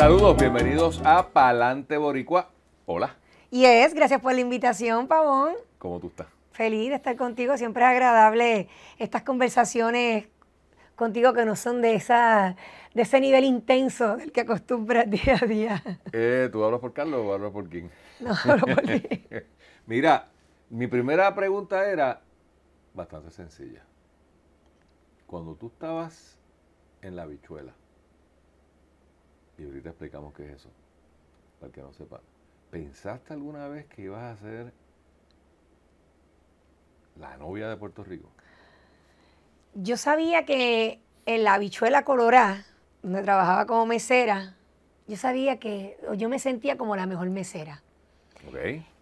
Saludos, bienvenidos a Palante Boricua. Hola. Y es, gracias por la invitación, Pavón. ¿Cómo tú estás? Feliz de estar contigo, siempre es agradable estas conversaciones contigo que no son de esa de ese nivel intenso del que acostumbras día a día. Eh, ¿Tú hablas por Carlos o hablas por quién? No, hablo por ti. Mira, mi primera pregunta era bastante sencilla. Cuando tú estabas en la bichuela, y ahorita explicamos qué es eso, para que no sepa. ¿Pensaste alguna vez que ibas a ser la novia de Puerto Rico? Yo sabía que en la habichuela colorada, donde trabajaba como mesera, yo sabía que yo me sentía como la mejor mesera.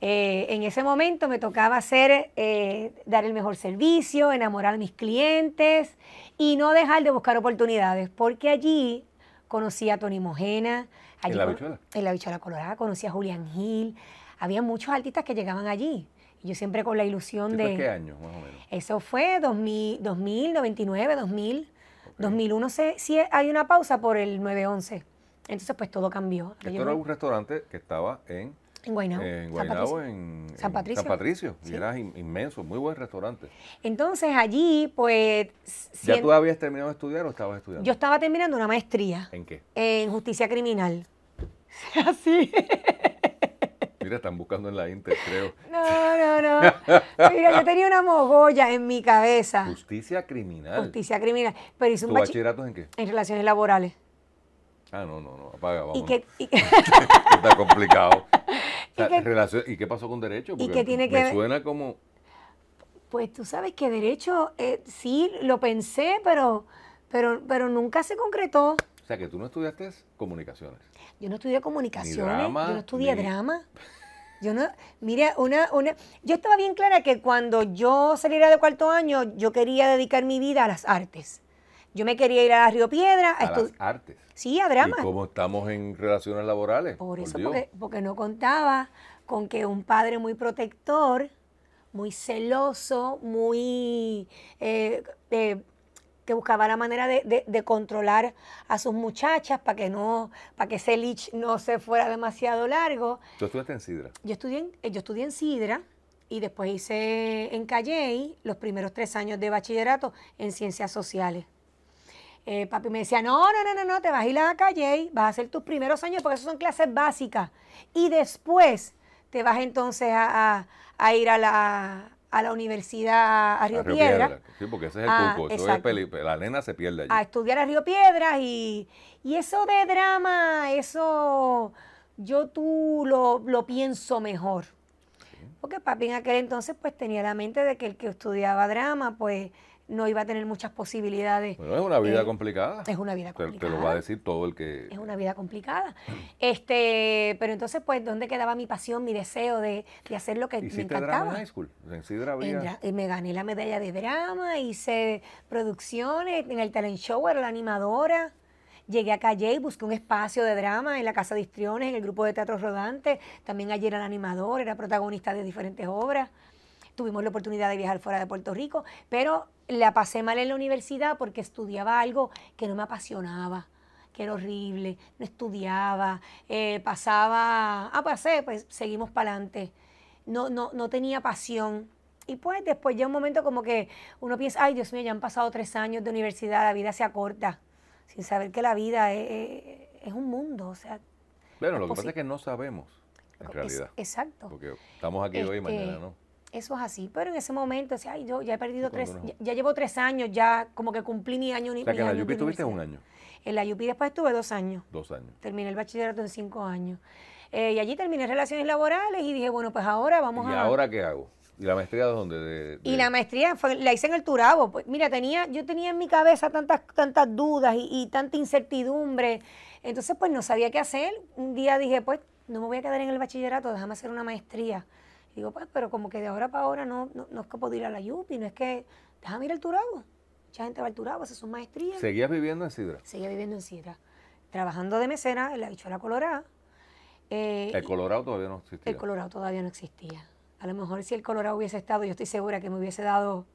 Eh, en ese momento me tocaba hacer, eh, dar el mejor servicio, enamorar a mis clientes y no dejar de buscar oportunidades, porque allí Conocí a Tony Mojena. Allí, ¿En la Bichuela? En la Bichuela Colorada. Conocí a Julián Gil. Había muchos artistas que llegaban allí. y Yo siempre con la ilusión de... ¿Qué año, más o menos? Eso fue 2000, 2000 99, 2000. 2001 sí hay una pausa por el 911. Entonces, pues todo cambió. Esto era un restaurante que estaba en en Guaynabo. en San Patricio. San Y era inmenso, muy buen restaurante. Entonces allí, pues. ¿Ya tú habías terminado de estudiar o estabas estudiando? Yo estaba terminando una maestría. ¿En qué? En justicia criminal. Así. Mira, están buscando en la Inter, creo. No, no, no. Mira, yo tenía una mogolla en mi cabeza. Justicia criminal. Justicia criminal. Pero un bachillerato en qué? En relaciones laborales. Ah, no, no, no, apaga, vamos. que, Está complicado. y, qué pasó con derecho? y que tiene que me suena como... Pues tú sabes que derecho, eh, sí, lo pensé, pero, pero, pero nunca se concretó. O sea, que tú no estudiaste comunicaciones. Yo no estudié comunicaciones, yo no estudié drama. Yo no, mira, una, una, yo estaba bien clara que cuando yo saliera de cuarto año, yo quería dedicar mi vida a las artes. Yo me quería ir a la Río Piedra. A, a las artes. Sí, a drama. ¿Y cómo estamos en relaciones laborales? Por, eso, porque, no contaba con que un padre muy protector, muy celoso, muy... Eh, eh, que buscaba la manera de, controlar a sus muchachas para que no, para que ese lich no se fuera demasiado largo. ¿Tú estudiaste en Sidra? Yo estudié en, eh, yo estudié en Sidra y después hice en Calley los primeros tres años de bachillerato en ciencias sociales. Eh, papi me decía, no, no, no, no, no, te vas a ir a la calle, y vas a hacer tus primeros años porque eso son clases básicas. Y después te vas entonces a, ir a la, universidad a Río, a Río Piedra. Sí, porque ese es el ah, eso es la lena se pierde allí. A estudiar a Río piedra y, eso de drama, eso yo tú lo, pienso mejor. Porque papi en aquel entonces pues tenía la mente de que el que estudiaba drama pues no iba a tener muchas posibilidades. Bueno, es una vida eh, complicada. Es una vida complicada. Te, lo va a decir todo el que... Es una vida complicada. este, pero entonces, pues, ¿dónde quedaba mi pasión, mi deseo de, de hacer lo que me encantaba? Drama en high school? En sí eh, me gané la medalla de drama, hice producciones, en el talent show era la animadora. Llegué a Calle y busqué un espacio de drama en la Casa de Histriones, en el grupo de teatro rodante. También allí era el animador, era protagonista de diferentes obras tuvimos la oportunidad de viajar fuera de Puerto Rico, pero la pasé mal en la universidad porque estudiaba algo que no me apasionaba que era horrible, no estudiaba, eh, pasaba, ah, pasé, pues, pues seguimos para adelante. No, no, no tenía pasión. Y pues después llega un momento como que uno piensa, ay Dios mío, ya han pasado tres años de universidad, la vida se acorta, sin saber que la vida e, e, es, un mundo. O sea, bueno, lo que pasa es que no sabemos, en realidad. exacto. Porque estamos aquí hoy y este, mañana, ¿no? Eso es así, pero en ese momento, decía, ay, yo ya he perdido tres, ya, llevo tres años, ya como que cumplí mi año. O sea, que en la Yupi tuviste un año. En la Yupi después estuve dos años. Dos años. Terminé el bachillerato en cinco años. Eh, y allí terminé relaciones laborales y dije, bueno, pues ahora vamos a... ¿Y ahora qué hago? ¿Y la maestría De, dónde? Y la maestría la hice en el Turabo. Pues, mira, tenía, yo tenía en mi cabeza tantas, tantas dudas y, y tanta incertidumbre. Entonces, pues no sabía qué hacer. Un día dije, pues no me voy a quedar en el bachillerato, déjame hacer una maestría. Digo, pues, pero como que de ahora para ahora no, no, es que puedo ir a la Yupi, no es que, déjame ir el Turabo. Mucha gente va al Turabo, hace sus maestrías. ¿Seguías viviendo en Sidra? Seguía viviendo en Sidra. Trabajando de mesera en la bichuela colorada. Eh, ¿El Colorado todavía no existía? El Colorado todavía no existía. A lo mejor si el Colorado hubiese estado, yo estoy segura que me hubiese dado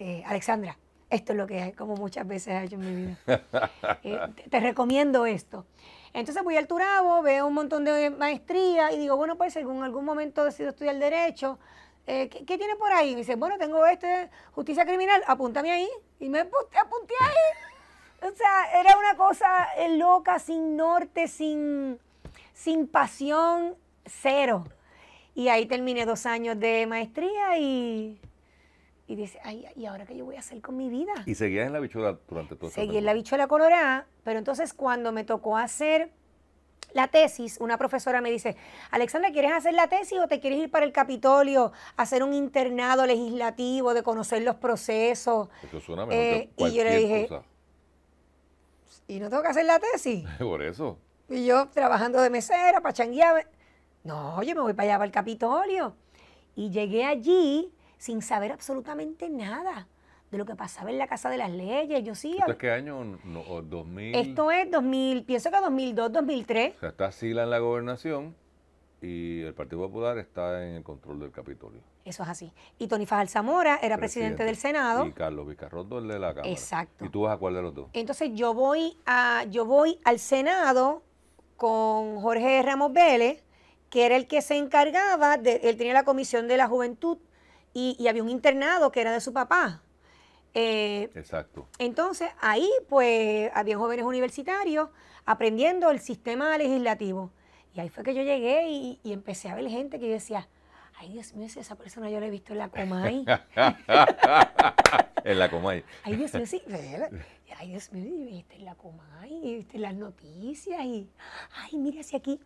eh, Alexandra. Esto es lo que hay, como muchas veces he hecho en mi vida. Eh, te recomiendo esto. Entonces voy al Turabo, veo un montón de maestría y digo, bueno, pues en algún, momento decido estudiar derecho, eh, ¿qué, tiene por ahí? dice, bueno, tengo este, justicia criminal, apúntame ahí. Y me apunté, apunté ahí. O sea, era una cosa eh, loca, sin norte, sin, sin pasión, cero. Y ahí terminé dos años de maestría y y dice, ay, ¿y ahora qué yo voy a hacer con mi vida? ¿Y seguías en la bichuela durante todo tiempo. Seguí en la bichuela colorada, pero entonces cuando me tocó hacer la tesis, una profesora me dice, Alexandra, ¿quieres hacer la tesis o te quieres ir para el Capitolio, a hacer un internado legislativo de conocer los procesos? suena eh, Y yo le dije, ¿y no tengo que hacer la tesis? Por eso. Y yo trabajando de mesera, pachanguía. No, yo me voy para allá, para el Capitolio. Y llegué allí sin saber absolutamente nada de lo que pasaba en la Casa de las Leyes. Yo sí. ¿Esto es qué año? No, 2000. Esto es 2000, pienso que 2002, 2003. O sea, está Sila en la gobernación y el Partido Popular está en el control del Capitolio. Eso es así. Y Tony Fajal Zamora era presidente, del Senado. Y Carlos Vicarrondo el de la Cámara. Exacto. ¿Y tú vas a cuál de los dos? Entonces yo voy, a, yo voy al Senado con Jorge Ramos Vélez, que era el que se encargaba, de, él tenía la Comisión de la Juventud y, había un internado que era de su papá. Eh, Exacto. Entonces, ahí pues había jóvenes universitarios aprendiendo el sistema legislativo. Y ahí fue que yo llegué y, empecé a ver gente que yo decía, ay Dios mío, esa persona yo la he visto en la Comay. en la Comay. Ay Dios mío, sí. Ay Dios mío, viste en la Comay, viste las noticias y, ay, mira hacia aquí.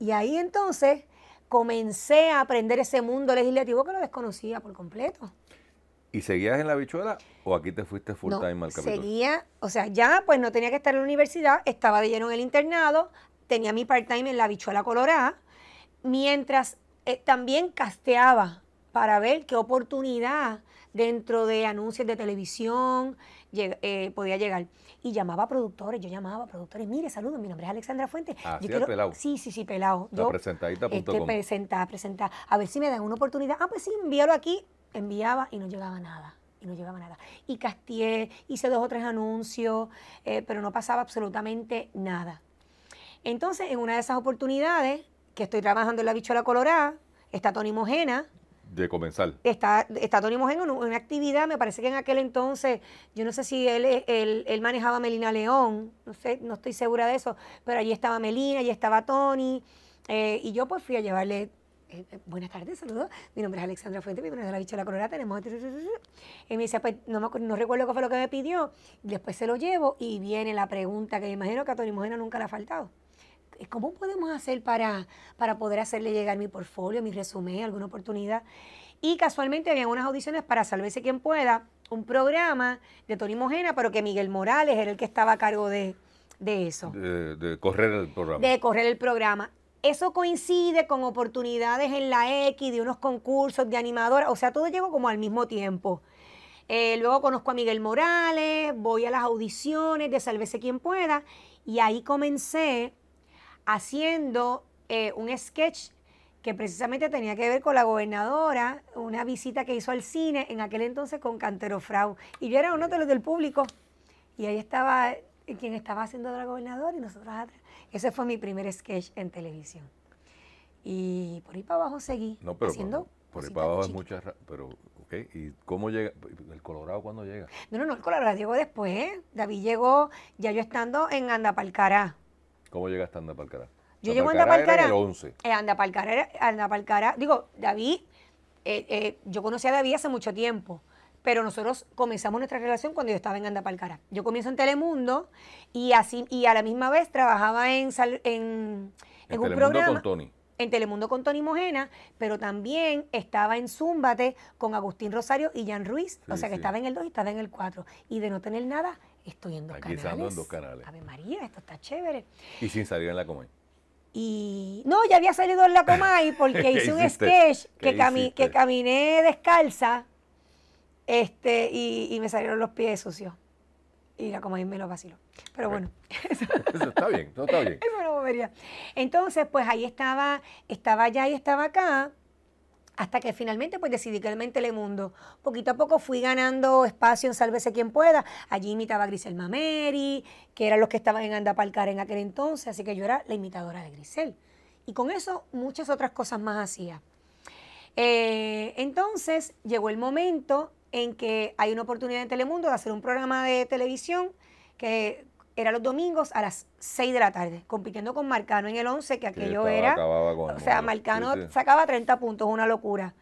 Y ahí entonces comencé a aprender ese mundo legislativo que lo desconocía por completo. ¿Y seguías en la bichuela o aquí te fuiste full time al No, Seguía, o sea, ya pues no tenía que estar en la universidad, estaba de lleno en el internado, tenía mi part-time en la bichuela colorada, mientras eh, también casteaba para ver qué oportunidad dentro de anuncios de televisión eh, podía llegar. Y llamaba a productores, yo llamaba a productores, mire, saludos, mi nombre es Alexandra Fuentes. Ah, sí, pelado. Sí, sí, sí, pelado. presentadita este, A ver si me dan una oportunidad. Ah, pues sí, envíalo aquí. Enviaba y no llegaba nada. Y no llegaba nada. Y castié, hice dos o tres anuncios, eh, pero no pasaba absolutamente nada. Entonces, en una de esas oportunidades, que estoy trabajando en la bichola colorada, está Tony Mojena, de comenzar Está, está Tony Mojeno en una actividad, me parece que en aquel entonces, yo no sé si eh, él, él, manejaba Melina León, no sé, no estoy segura de eso, pero allí estaba Melina, allí estaba Tony, eh, y yo pues fui a llevarle eh, buenas tardes, saludos. Mi nombre es Alexandra Fuente, mi nombre es la bicha de la Colorada, tenemos... Este, este, este, y me dice, pues no, me, no, recuerdo qué fue lo que me pidió. Después se lo llevo y viene la pregunta que me imagino que a Tony Mojena nunca le ha faltado. Eh, ¿cómo podemos hacer para, para poder hacerle llegar mi portfolio, mi resumen, alguna oportunidad? Y casualmente había unas audiciones para Salvese quien pueda, un programa de Tony Mojena, pero que Miguel Morales era el que estaba a cargo de, eso. De, correr el programa. De correr el programa. Eso coincide con oportunidades en la X, de unos concursos, de animadora, o sea, todo llegó como al mismo tiempo. Eh, luego conozco a Miguel Morales, voy a las audiciones de Salvese quien pueda, y ahí comencé haciendo eh, un sketch que precisamente tenía que ver con la gobernadora, una visita que hizo al cine en aquel entonces con Cantero Frau. Y yo era uno de los del público. Y ahí estaba eh, quien estaba haciendo la gobernadora y nosotros atrás. Ese fue mi primer sketch en televisión. Y por ahí para abajo seguí haciendo. Por, ahí para abajo es muchas. Pero, ¿Y cómo llega? ¿El Colorado cuándo llega? No, no, no, el Colorado llegó después. ¿eh? David llegó ya yo estando en Andapalcará. ¿Cómo llegaste a Andapalcará? Yo llego a Andapalcará. el eh, anda a Andapalcará, Digo, David, eh, eh, yo conocí a David hace mucho tiempo, pero nosotros comenzamos nuestra relación cuando yo estaba en Andapalcará. Yo comienzo en Telemundo y así y a la misma vez trabajaba en, en, en, en un Con Tony en Telemundo con Tony Mojena, pero también estaba en Zúmbate con Agustín Rosario y Jan Ruiz. o sea que estaba en el 2 y estaba en el 4. Y de no tener nada, Estoy en dos canales. en María, esto está chévere. Y sin salir en la Comay. Y no, ya había salido en la Comay porque hice un sketch que, que, caminé descalza este, y, y, me salieron los pies sucios. Y la Comay me lo vaciló. Pero bueno. Eso, está bien, todo está bien. Entonces, pues ahí estaba, estaba allá y estaba acá hasta que finalmente pues decidí que en Telemundo. Poquito a poco fui ganando espacio en Sálvese quien pueda. Allí imitaba a Grisel Mameri, que eran los que estaban en Andapalcar en aquel entonces, así que yo era la imitadora de Grisel. Y con eso muchas otras cosas más hacía. Eh, entonces llegó el momento en que hay una oportunidad en Telemundo de hacer un programa de televisión que era los domingos a las 6 de la tarde, compitiendo con Marcano en el 11, que aquello era. o sea, Marcano sacaba 30 puntos, una locura.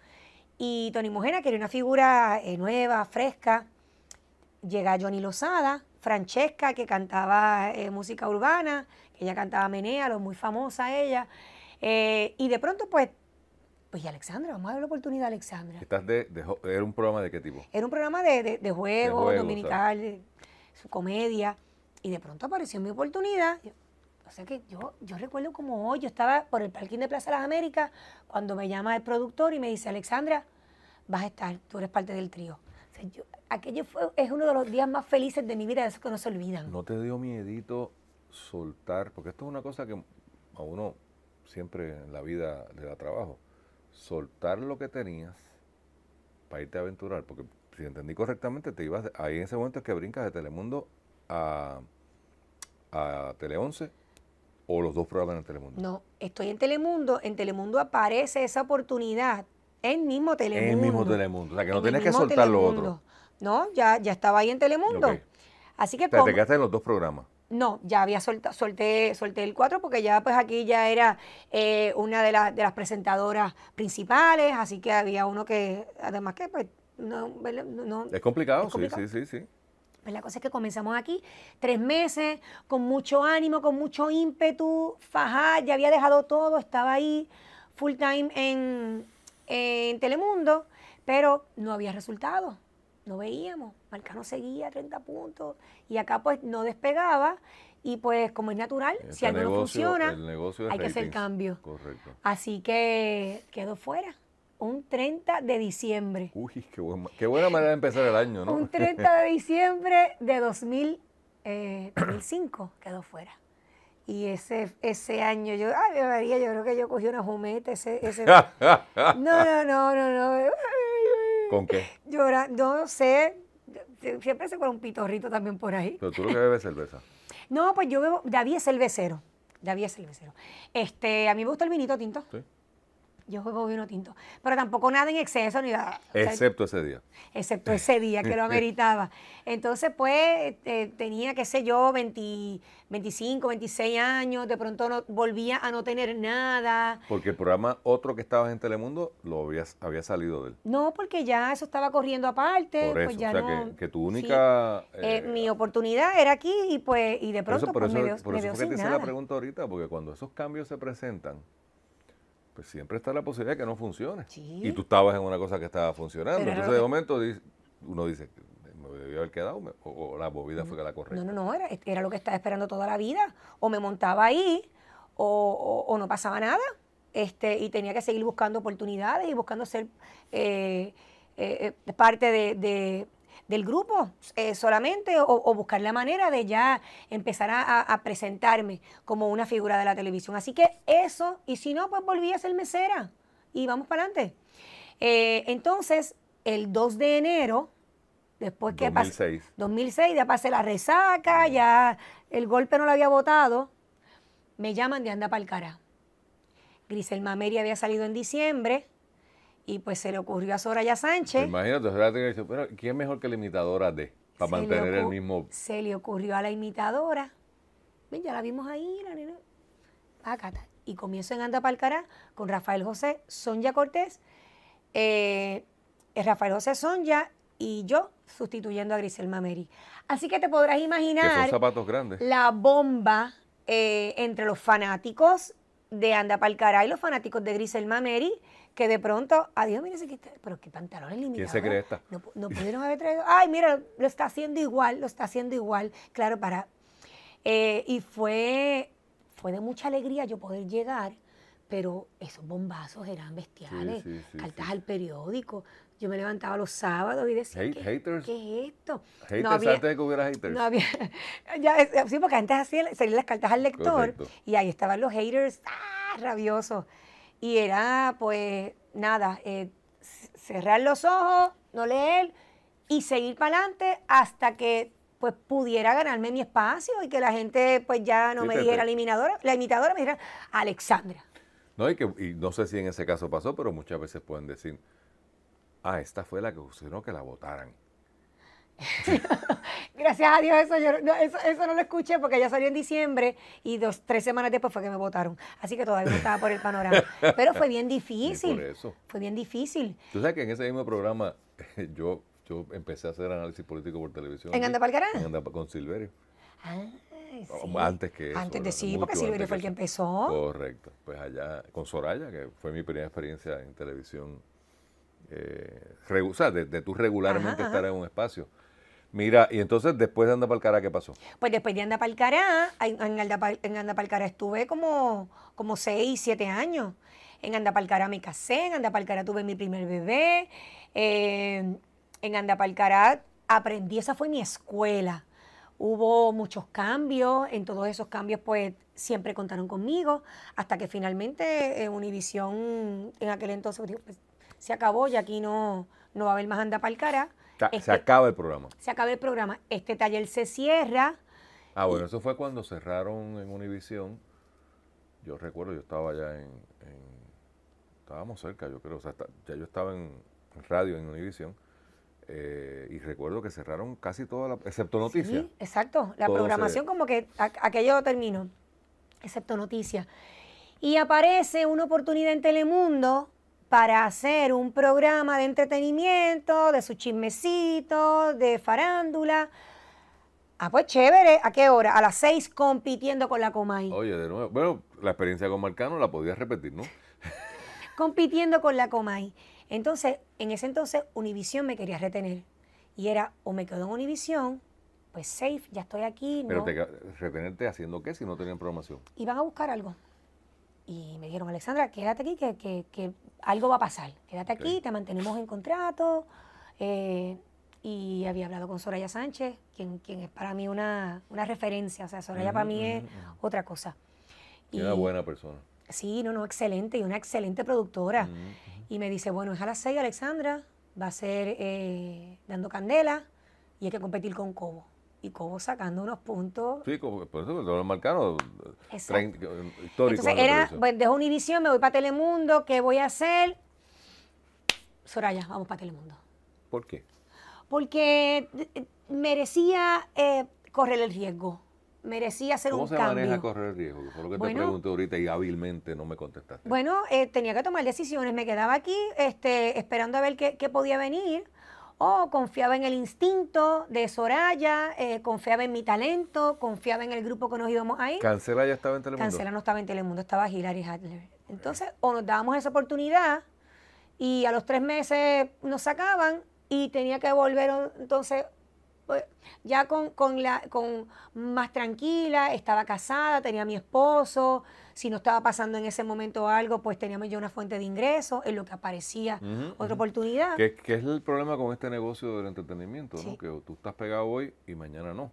Y Tony Mojena, que era una figura eh, nueva, fresca. Llega Johnny Lozada, Francesca, que cantaba eh, música urbana, que ella cantaba Menea, muy famosa ella. Eh, y de pronto, pues, pues y Alexandra, vamos a dar la oportunidad a Alexandra. ¿Estás de, ¿Era un programa de qué tipo? Era un programa de, de, juegos, juego, dominical, su comedia. Y de pronto apareció mi oportunidad. O sea que yo, yo recuerdo como hoy, yo estaba por el parking de Plaza Las Américas cuando me llama el productor y me dice, Alexandra, vas a estar, tú eres parte del trío. aquello fue, es uno de los días más felices de mi vida, de esos que no se olvidan. ¿No te dio miedito soltar? Porque esto es una cosa que a uno siempre en la vida le da trabajo. Soltar lo que tenías para irte a aventurar, porque si entendí correctamente, te ibas, ahí en ese momento es que brincas de Telemundo a, a Tele 11 o los dos programas en Telemundo? No, estoy en Telemundo. En Telemundo aparece esa oportunidad en mismo Telemundo. En mismo Telemundo. O sea, que no tienes que soltar lo otro. No, ya, ya estaba ahí en Telemundo. Así que... te quedaste en los dos programas. No, ya había soltado, solté, solté el 4 porque ya pues aquí ya era eh, una de, de, las presentadoras principales, así que había uno que, además que pues, no, es, complicado, sí, sí, sí. Pues la cosa es que comenzamos aquí tres meses, con mucho ánimo, con mucho ímpetu, fajá, ya había dejado todo, estaba ahí full time en, Telemundo, pero no había resultado, no veíamos. Marcano seguía 30 puntos y acá pues no despegaba y pues como es natural, si algo no funciona, hay que hacer cambio. Correcto. Así que quedó fuera un 30 de diciembre. Uy, qué, buena manera de empezar el año, ¿no? Un 30 de diciembre de 2005 eh, quedó fuera. Y ese, ese año yo, ay, María, yo creo que yo cogí una jumeta. Ese, ese... no, no, no, no, no. ¿Con qué? Yo ahora, no sé. Siempre se con un pitorrito también por ahí. Pero tú lo que bebes cerveza. No, pues yo bebo, David es cervecero. David es cervecero. Este, a mí me gusta el vinito tinto. Sí yo juego vino tinto, pero tampoco nada en exceso ni nada. excepto ese día. Excepto ese día que lo ameritaba. Entonces, pues, eh, tenía, qué sé yo, 20, 25, 26 años, de pronto no, volvía a no tener nada. Porque el programa otro que estabas en Telemundo lo habías, había salido de él. No, porque ya eso estaba corriendo aparte. Pues o sea, que, tu única... Eh, eh, mi oportunidad era aquí y pues, y de pronto pues, me por me la pregunta ahorita, porque cuando esos cambios se presentan, pues siempre está la posibilidad de que no funcione. Y tú estabas en una cosa que estaba funcionando. Entonces, de momento, uno dice, me debió haber quedado o, la movida fue que la correcta. No, no, no, era, era, lo que estaba esperando toda la vida. O me montaba ahí o, no pasaba nada. Este, y tenía que seguir buscando oportunidades y buscando ser eh, eh, eh, parte de del grupo eh, solamente o, buscar la manera de ya empezar a, presentarme como una figura de la televisión. Así que eso, y si no, pues volví a ser mesera y vamos para adelante. Eh, entonces, el 2 de enero, después que 2006. 2006, ya pasé la resaca, ya el golpe no lo había votado, me llaman de Anda cara. Grisel Mameri había salido en diciembre, y pues se le ocurrió a Soraya Sánchez. Imagínate, Soraya decir, pero ¿quién mejor que la imitadora de? Para mantener el mismo. Se le ocurrió a la imitadora. ya la vimos ahí, la nena. Ah, y comienzo en Anda Palcará con Rafael José, Sonia Cortés, eh, Rafael José Sonia y yo sustituyendo a Grisel Meri. Así que te podrás imaginar. zapatos grandes. La bomba eh, entre los fanáticos de Anda Palcará y los fanáticos de Grisel Mameri, que de pronto, adiós, mire, pero qué pantalones limitados. ¿Quién se No, pudieron haber traído, ay, mira, lo está haciendo igual, lo está haciendo igual, claro, para. Eh, y fue, fue de mucha alegría yo poder llegar, pero esos bombazos eran bestiales, cartas al periódico, yo me levantaba los sábados y decía, ¿qué, es esto? Haters no antes de que hubiera haters. No había, sí, porque antes hacía, salían las cartas al lector y ahí estaban los haters, ¡ah! rabiosos. Y era, pues, nada, eh, cerrar los ojos, no leer y seguir para adelante hasta que pues pudiera ganarme mi espacio y que la gente pues ya no me dijera la eliminadora, la imitadora me dijera Alexandra. No, y que y no sé si en ese caso pasó, pero muchas veces pueden decir, Ah, esta fue la que funcionó que la votaran. Gracias a Dios, eso, no, eso, eso, no lo escuché porque ya salió en diciembre y dos, tres semanas después fue que me votaron. Así que todavía no estaba por el panorama. Pero fue bien difícil. Por eso. Fue bien difícil. Tú sabes que en ese mismo programa yo, yo empecé a hacer análisis político por televisión. ¿En Andapalcará? En con Silverio. Ah, oh, sí. Antes que eso, Antes de sí, porque Silverio fue el que empezó. Correcto. Pues allá, con Soraya, que fue mi primera experiencia en televisión eh, o sea, de, tú regularmente estar en un espacio. Mira, y entonces después de Andapalcará, ¿qué pasó? Pues después de Andapalcará, en, Andapalcará estuve como, como seis, siete años. En Andapalcará me casé, en Andapalcará tuve mi primer bebé. Eh, en Andapalcará aprendí, esa fue mi escuela. Hubo muchos cambios, en todos esos cambios pues siempre contaron conmigo, hasta que finalmente en eh, Univisión, en aquel entonces, pues, pues, se acabó, y aquí no, va a haber más anda para el cara. se este, acaba el programa. Se acaba el programa. Este taller se cierra. Ah, bueno, eso fue cuando cerraron en Univisión. Yo recuerdo, yo estaba allá en, estábamos cerca, yo creo, o sea, ya yo estaba en radio en Univisión. Eh, y recuerdo que cerraron casi toda la, excepto noticias. Sí, exacto, la programación como que aquello terminó, excepto noticias. Y aparece una oportunidad en Telemundo para hacer un programa de entretenimiento, de su chismecito, de farándula. Ah, pues chévere. ¿A qué hora? A las seis compitiendo con la Comay. Oye, de nuevo. Bueno, la experiencia con Marcano la podías repetir, ¿no? compitiendo con la Comay. Entonces, en ese entonces, Univisión me quería retener. Y era, o me quedo en Univisión, pues safe, ya estoy aquí. Pero retenerte haciendo qué si no tenían programación. Iban a buscar algo y me dijeron, Alexandra, quédate aquí, que, algo va a pasar. Quédate aquí, te mantenemos en contrato. Eh, y había hablado con Soraya Sánchez, quien, quien es para mí una, referencia. O sea, Soraya para mí es otra cosa. Y, una buena persona. Sí, no, no, excelente, y una excelente productora. Y me dice, bueno, es a las seis, Alexandra, va a ser eh, dando candela y hay que competir con Cobo y como sacando unos puntos. Sí, por eso lo marcaron. Entonces era, bueno, dejo Univisión, me voy para Telemundo, ¿qué voy a hacer? Soraya, vamos para Telemundo. ¿Por qué? Porque eh, eh, merecía eh, correr el riesgo merecía hacer un cambio. ¿Cómo se maneja correr el riesgo? lo que te pregunté ahorita y hábilmente no me contestaste. Bueno, tenía que tomar decisiones. Me quedaba aquí este, esperando a ver qué, qué podía venir o oh, confiaba en el instinto de Soraya, eh, confiaba en mi talento, confiaba en el grupo que nos íbamos a ir. Cancela ya estaba en Telemundo. Cancela no estaba en Telemundo, estaba Hilary Hadler. Entonces, o nos dábamos esa oportunidad y a los tres meses nos sacaban y tenía que volver entonces pues, ya con, la, con más tranquila, estaba casada, tenía mi esposo, si no estaba pasando en ese momento algo, pues teníamos ya una fuente de ingresos, en lo que aparecía otra oportunidad. Que, es el problema con este negocio del entretenimiento, Que tú estás pegado hoy y mañana no.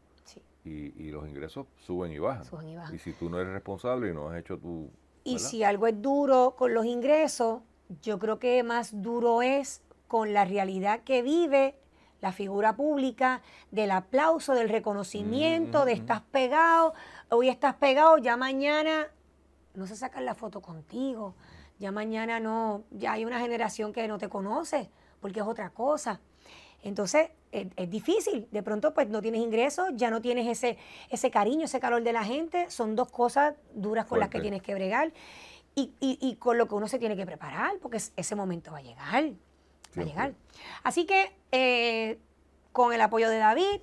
Y, los ingresos suben y bajan. Suben y bajan. Y si tú no eres responsable y no has hecho tu... Y si algo es duro con los ingresos, yo creo que más duro es con la realidad que vive la figura pública, del aplauso, del reconocimiento, de estás pegado, hoy estás pegado, ya mañana no se sacan la foto contigo, ya mañana no, ya hay una generación que no te conoce, porque es otra cosa. Entonces, es, difícil. De pronto, pues no tienes ingresos, ya no tienes ese, ese cariño, ese calor de la gente. Son dos cosas duras con las que tienes que bregar y, con lo que uno se tiene que preparar, porque ese momento va a llegar. va a llegar. Así que, eh, con el apoyo de David,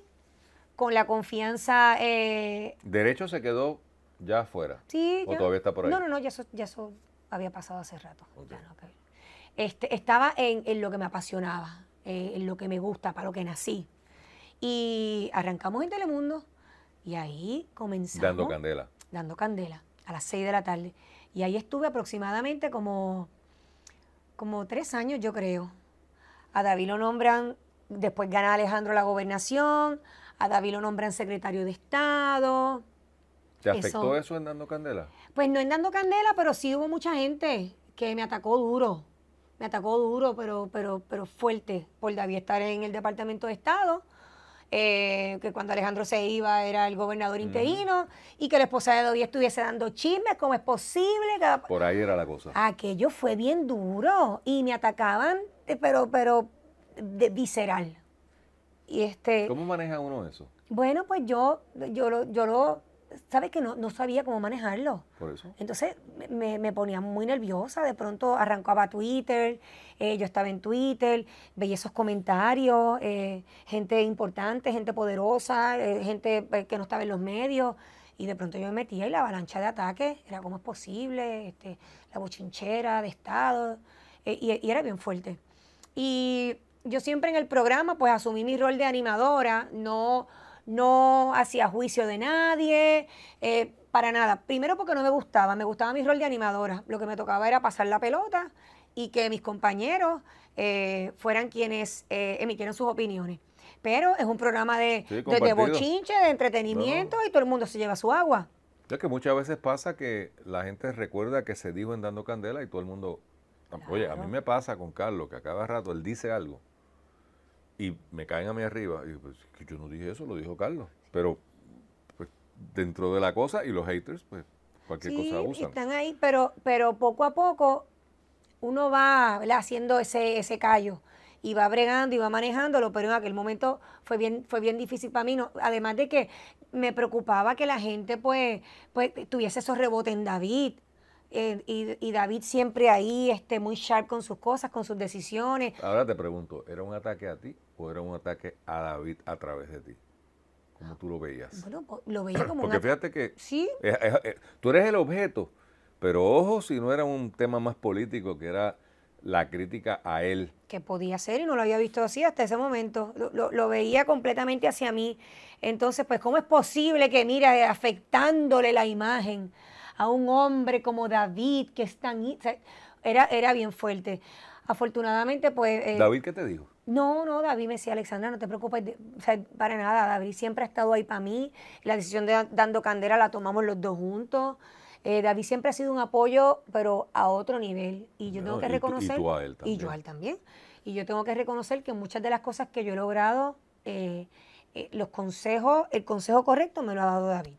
con la confianza. Eh, Derecho se quedó ya afuera. Sí. ¿O todavía está por ahí? No, no, no, ya eso, ya eso había pasado hace rato. Este, estaba en, en, lo que me apasionaba, eh, en, lo que me gusta, para lo que nací. Y arrancamos en Telemundo y ahí comenzamos. Dando candela. Dando candela, a las 6 de la tarde. Y ahí estuve aproximadamente como, como tres años, yo creo. A David lo nombran, después gana Alejandro la gobernación, a David lo nombran secretario de Estado. ¿Te afectó eso, en Dando Candela? Pues no en Dando Candela, pero sí hubo mucha gente que me atacó duro. Me atacó duro, pero, pero, pero fuerte, por David estar en el Departamento de Estado. Eh, que cuando Alejandro se iba era el gobernador interino y que la esposa de David estuviese dando chismes, ¿cómo es posible? Por ahí era la cosa. Aquello fue bien duro y me atacaban, eh, pero, pero de, visceral. Y este, ¿Cómo maneja uno eso? Bueno, pues yo, yo, yo lo ¿sabes que no, sabía cómo manejarlo? Entonces me, ponía muy nerviosa, de pronto arrancaba Twitter, eh, yo estaba en Twitter, veía esos comentarios, eh, gente importante, gente poderosa, eh, gente que no estaba en los medios, y de pronto yo me metía en la avalancha de ataques, era como es posible, este, la bochinchera de Estado, y, y era bien fuerte. Y yo siempre en el programa pues asumí mi rol de animadora, no no hacía juicio de nadie, eh, para nada. Primero porque no me gustaba, me gustaba mi rol de animadora. Lo que me tocaba era pasar la pelota y que mis compañeros eh, fueran quienes eh, emitieran sus opiniones. Pero es un programa de, de, bochinche, de entretenimiento y todo el mundo se lleva su agua. Es que muchas veces pasa que la gente recuerda que se dijo en Dando Candela y todo el mundo Oye, a mí me pasa con Carlos, que a cada rato él dice algo y me caen a mí arriba. Y pues, yo no dije eso, lo dijo Carlos. Pero pues, dentro de la cosa y los haters, pues cualquier cosa usan. Están ahí, pero, pero poco a poco uno va haciendo ese, ese callo y va bregando y va manejándolo, pero en aquel momento fue bien, fue bien difícil para mí. No, además de que me preocupaba que la gente pues, pues tuviese esos rebotes en David. y, y, David siempre ahí, este, muy sharp con sus cosas, con sus decisiones. Ahora te pregunto, ¿era un ataque a ti o era un ataque a David a través de ti? ¿Cómo ah. tú lo veías? Bueno, lo veía como Porque fíjate que ¿Sí? Eh, eh, eh, tú eres el objeto, pero ojo si no era un tema más político, que era la crítica a él. Que podía ser y no lo había visto así hasta ese momento. Lo, lo, veía completamente hacia mí. Entonces, pues, ¿cómo es posible que, mira, afectándole la imagen a un hombre como David, que es tan... Era, era bien fuerte. Afortunadamente, pues... Eh, David, ¿qué te dijo? No, no, David me decía, Alexandra, no te preocupes, para nada, David siempre ha estado ahí para mí, la decisión de Dando Candela la tomamos los dos juntos, eh, David siempre ha sido un apoyo, pero a otro nivel, y yo tengo que reconocer... Y, tú a él también. Y yo a él también. Y yo tengo que reconocer que muchas de las cosas que yo he logrado, eh, los consejos, el consejo correcto me lo ha dado David.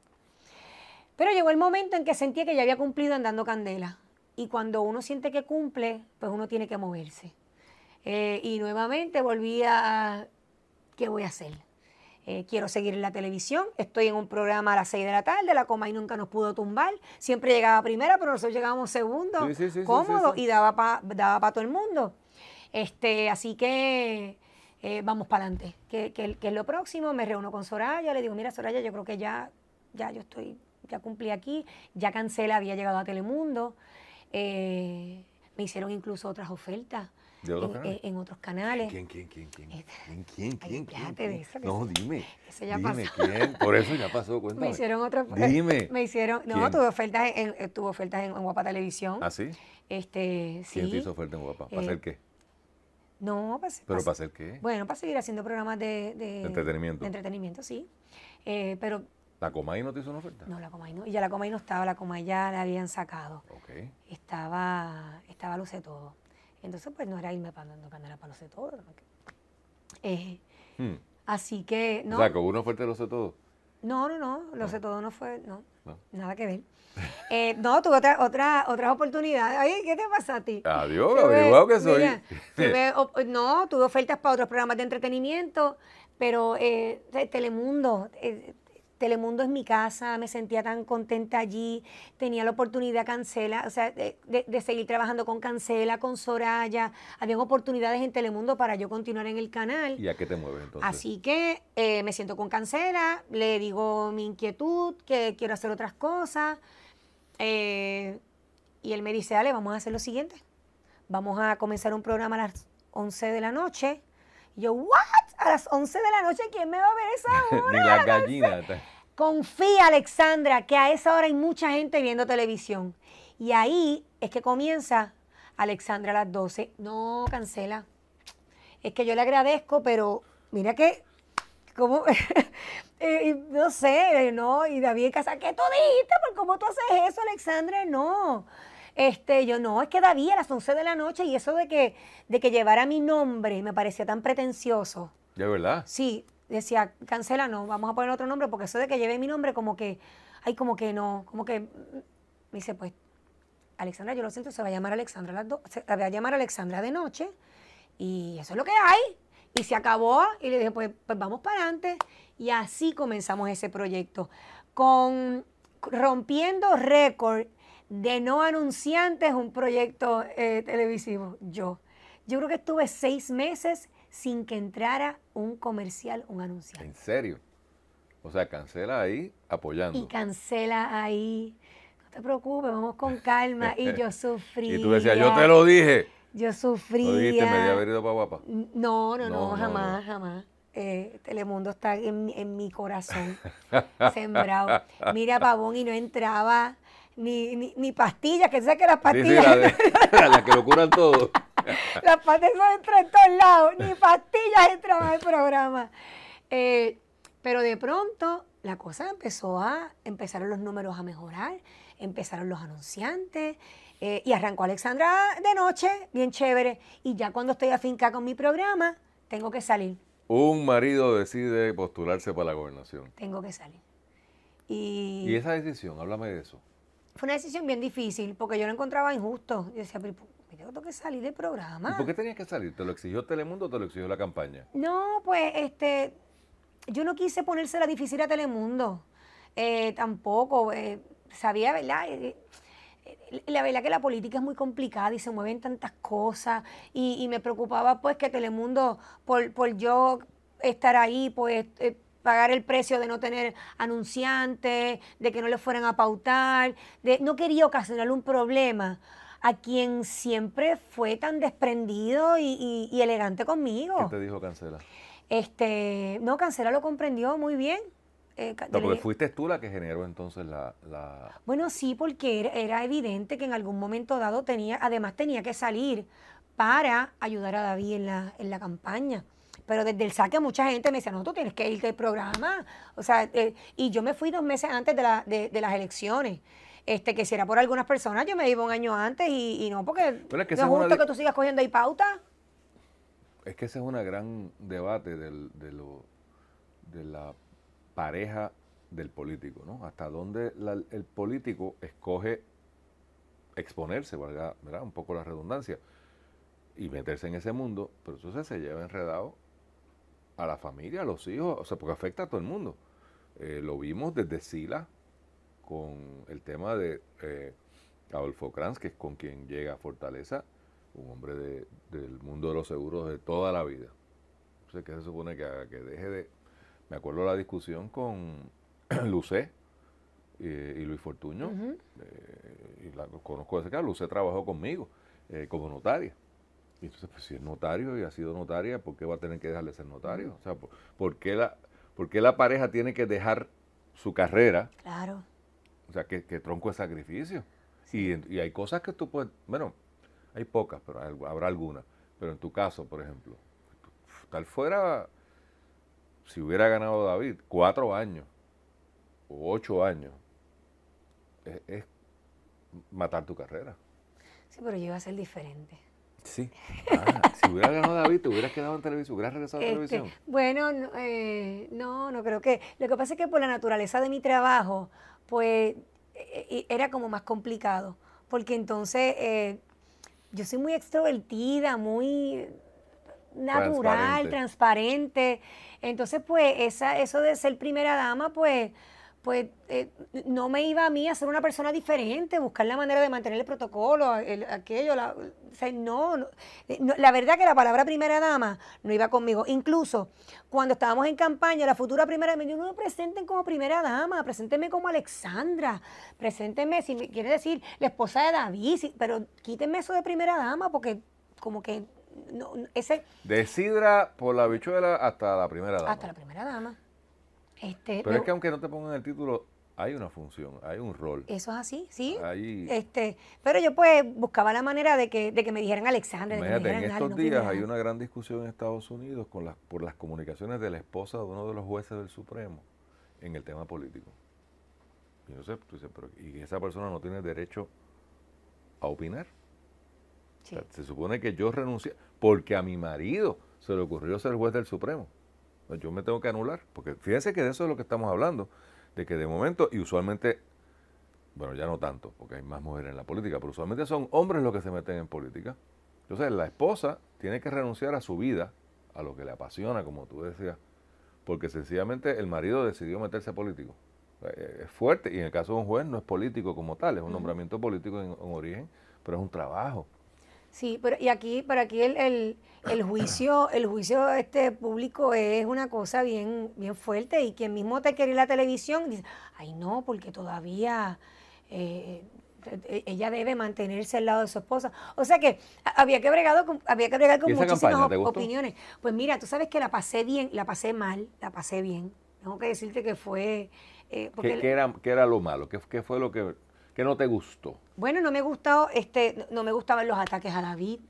Pero llegó el momento en que sentí que ya había cumplido andando candela y cuando uno siente que cumple, pues uno tiene que moverse. Eh, y nuevamente volví a, ¿qué voy a hacer? Eh, quiero seguir en la televisión, estoy en un programa a las 6 de la tarde, la coma y nunca nos pudo tumbar, siempre llegaba primera, pero nosotros llegábamos segundo, cómodo, y daba para daba todo el mundo. Este, así que eh, vamos para adelante, que, es lo próximo, me reúno con Soraya, le digo, mira Soraya, yo creo que ya, ya yo estoy, ya cumplí aquí, ya Cancela había llegado a Telemundo, eh, me hicieron incluso otras ofertas. otros en, canales? En, otros canales. ¿Quién, quién, quién, quién? Este, ¿Quién, quién, quién? quién, No, dime. dime, ¿quién? Por eso ya pasó, cuéntame. Me hicieron otras. Dime. Me hicieron, no, tuve ofertas en, eh, ofertas en, Guapa Televisión. ¿Ah, sí? Este, sí. ¿Quién te hizo ofertas en Guapa? ¿Para eh, hacer qué? No, para ¿Pero para, hacer qué? Bueno, para seguir haciendo programas de... de, entretenimiento. entretenimiento, sí. pero ¿La Comay no te hizo una oferta? No, la Comay no. Y ya la Comay no estaba, la Comay ya la habían sacado. Ok. Estaba, estaba Luce Todo. Entonces, pues no era irme para no, para Luce Todo. Eh, hmm. Así que, ¿no? O sea, una oferta de Luce Todo. No, no, no, lo sé ah. todo, no fue, no, nada que ver. Eh, no, tuve otra, otra, otras oportunidades. Oye, ¿qué te pasa a ti? Adiós, averiguado que soy. no, tuve ofertas para otros programas de entretenimiento, pero eh, Telemundo, eh, Telemundo es mi casa, me sentía tan contenta allí, tenía la oportunidad Cancela, o sea, de, seguir trabajando con Cancela, con Soraya, habían oportunidades en Telemundo para yo continuar en el canal. ¿Y a qué te mueves entonces? Así que eh, me siento con Cancela, le digo mi inquietud, que quiero hacer otras cosas, eh, y él me dice, dale, vamos a hacer lo siguiente, vamos a comenzar un programa a las 11 de la noche, y yo, ¿what? a las 11 de la noche, ¿quién me va a ver esa hora? Confía, Alexandra, que a esa hora hay mucha gente viendo televisión. Y ahí es que comienza Alexandra a las 12. No, cancela. Es que yo le agradezco, pero mira que, como, eh, no sé, eh, no, y David Casa, ¿qué tú dijiste? ¿Por cómo tú haces eso, Alexandra? No. Este, yo no, es que David a las 11 de la noche y eso de que, de que llevara mi nombre me parecía tan pretencioso. ¿De verdad? Sí, decía, cancela, no, vamos a poner otro nombre, porque eso de que lleve mi nombre, como que, ay, como que no, como que. Mm, me dice, pues, Alexandra, yo lo siento, se va a llamar Alexandra a va a llamar Alexandra de noche, y eso es lo que hay. Y se acabó, y le dije, pues, pues vamos para adelante. Y así comenzamos ese proyecto, con rompiendo récord de no anunciantes, un proyecto eh, televisivo. Yo, yo creo que estuve seis meses sin que entrara un comercial, un anunciante. ¿En serio? O sea, cancela ahí apoyando. Y cancela ahí. No te preocupes, vamos con calma. y yo sufrí. Y tú decías, yo te lo dije. Yo sufrí. ¿No dijiste, me había ido para guapa? No, no, no, jamás, jamás. Eh, Telemundo está en, mi corazón, sembrado. Mira, Pavón, y no entraba ni, ni, ni pastillas, que sé que las pastillas. las que lo curan todo las patas son entre en todos lados, ni pastillas entran al programa. Eh, pero de pronto la cosa empezó a, empezaron los números a mejorar, empezaron los anunciantes, eh, y arrancó Alexandra de noche, bien chévere, y ya cuando estoy afincada con mi programa, tengo que salir. Un marido decide postularse para la gobernación. Tengo que salir. Y, ¿Y esa decisión, háblame de eso. Fue una decisión bien difícil, porque yo lo encontraba injusto. Yo decía, tengo que salir del programa? ¿Por qué tenías que salir? ¿Te lo exigió Telemundo o te lo exigió la campaña? No, pues este, yo no quise ponérsela difícil a Telemundo. Eh, tampoco. Eh, sabía, ¿verdad? Eh, la verdad que la política es muy complicada y se mueven tantas cosas y, me preocupaba pues que Telemundo, por, por yo estar ahí, pues pagar el precio de no tener anunciantes, de que no le fueran a pautar, de, no quería ocasionarle un problema a quien siempre fue tan desprendido y, elegante conmigo. ¿Qué te dijo cancela? Este, no, cancela lo comprendió muy bien. Eh, fuiste tú la que generó entonces la, Bueno, sí, porque era, evidente que en algún momento dado tenía, además tenía que salir para ayudar a David en la, en la campaña. Pero desde el saque mucha gente me decía, no, tú tienes que irte del programa. O sea, eh, y yo me fui dos meses antes de, de las elecciones este, que si era por algunas personas, yo me iba un año antes y, no, porque no es justo que tú sigas cogiendo ahí pauta. Es que ese es un gran debate de, lo, de la pareja del político, ¿no? Hasta dónde el político escoge exponerse, valga, ¿verdad? Un poco la redundancia, y meterse en ese mundo, pero entonces se lleva enredado a la familia, a los hijos, o sea, porque afecta a todo el mundo. Eh, lo vimos desde Sila con el tema de eh, Adolfo Kranz, que es con quien llega a Fortaleza, un hombre del mundo de los seguros de toda la vida. O sea, que se supone que, deje de... Me acuerdo la discusión con Lucé y Luis Fortuño, eh, y la conozco de cerca, Lucé trabajó conmigo eh, como notaria. Y entonces, pues si es notario y ha sido notaria, ¿por qué va a tener que dejar de ser notario? O sea, qué la, por qué la pareja tiene que dejar su carrera claro. O sea, que, tronco es sacrificio. Y, hay cosas que tú puedes, bueno, hay pocas, pero habrá algunas. Pero en tu caso, por ejemplo, tal fuera, si hubiera ganado David, cuatro años o ocho años, es, es matar tu carrera. Sí, pero yo iba a ser diferente. Sí. Ah, si hubiera ganado David, te hubieras quedado en televisión, hubieras regresado a este, televisión. Bueno, eh, no, no, creo que. Lo que pasa es que por la naturaleza de mi trabajo, pues eh, eh, era como más complicado. Porque entonces eh, yo soy muy extrovertida, muy natural, transparente. transparente. Entonces, pues, esa, eso de ser primera dama, pues pues eh, no me iba a mí a ser una persona diferente, buscar la manera de mantener el protocolo, aquello, la, o sea, eh, no, la verdad que la palabra primera dama no iba conmigo. Incluso cuando estábamos en campaña, la futura primera dama, yo no me presenten como primera dama, preséntenme como Alexandra, preséntenme, si me quiere decir, la esposa de David, pero quítenme eso de primera dama, porque como que no, ese... De por la bichuela hasta la primera dama. Hasta la primera dama. Este, pero es que aunque no te pongan el título, hay una función, hay un rol. Eso es así, sí. este, pero yo pues buscaba la manera de que, me dijeran Alexander. de en estos días hay una gran discusión en Estados Unidos con las, por las comunicaciones de la esposa de uno de los jueces del Supremo en el tema político. Y pero ¿y esa persona no tiene derecho a opinar? se supone que yo renuncié porque a mi marido se le ocurrió ser juez del Supremo yo me tengo que anular, porque fíjense que de eso es lo que estamos hablando, de que de momento, y usualmente, bueno, ya no tanto, porque hay más mujeres en la política, pero usualmente son hombres los que se meten en política. Entonces, la esposa tiene que renunciar a su vida, a lo que le apasiona, como tú decías, porque sencillamente el marido decidió meterse a político. Eh, eh, es fuerte, y en el caso de un juez no es político como tal, es un nombramiento político en, en origen, pero es un trabajo Sí, pero y aquí, para aquí el, el, el, juicio, el juicio este público es una cosa bien, bien fuerte y quien mismo te quiere la televisión dice, ay no, porque todavía eh, ella debe mantenerse al lado de su esposa. O sea que había que bregar con, muchísimas opiniones. Pues mira, tú sabes que la pasé bien, la pasé mal, la pasé bien. Tengo que decirte que fue... Eh, ¿Qué, era, lo malo? ¿Qué, fue lo que, que no te gustó? Bueno, no me gustaba, este, no me gustaban los ataques a David.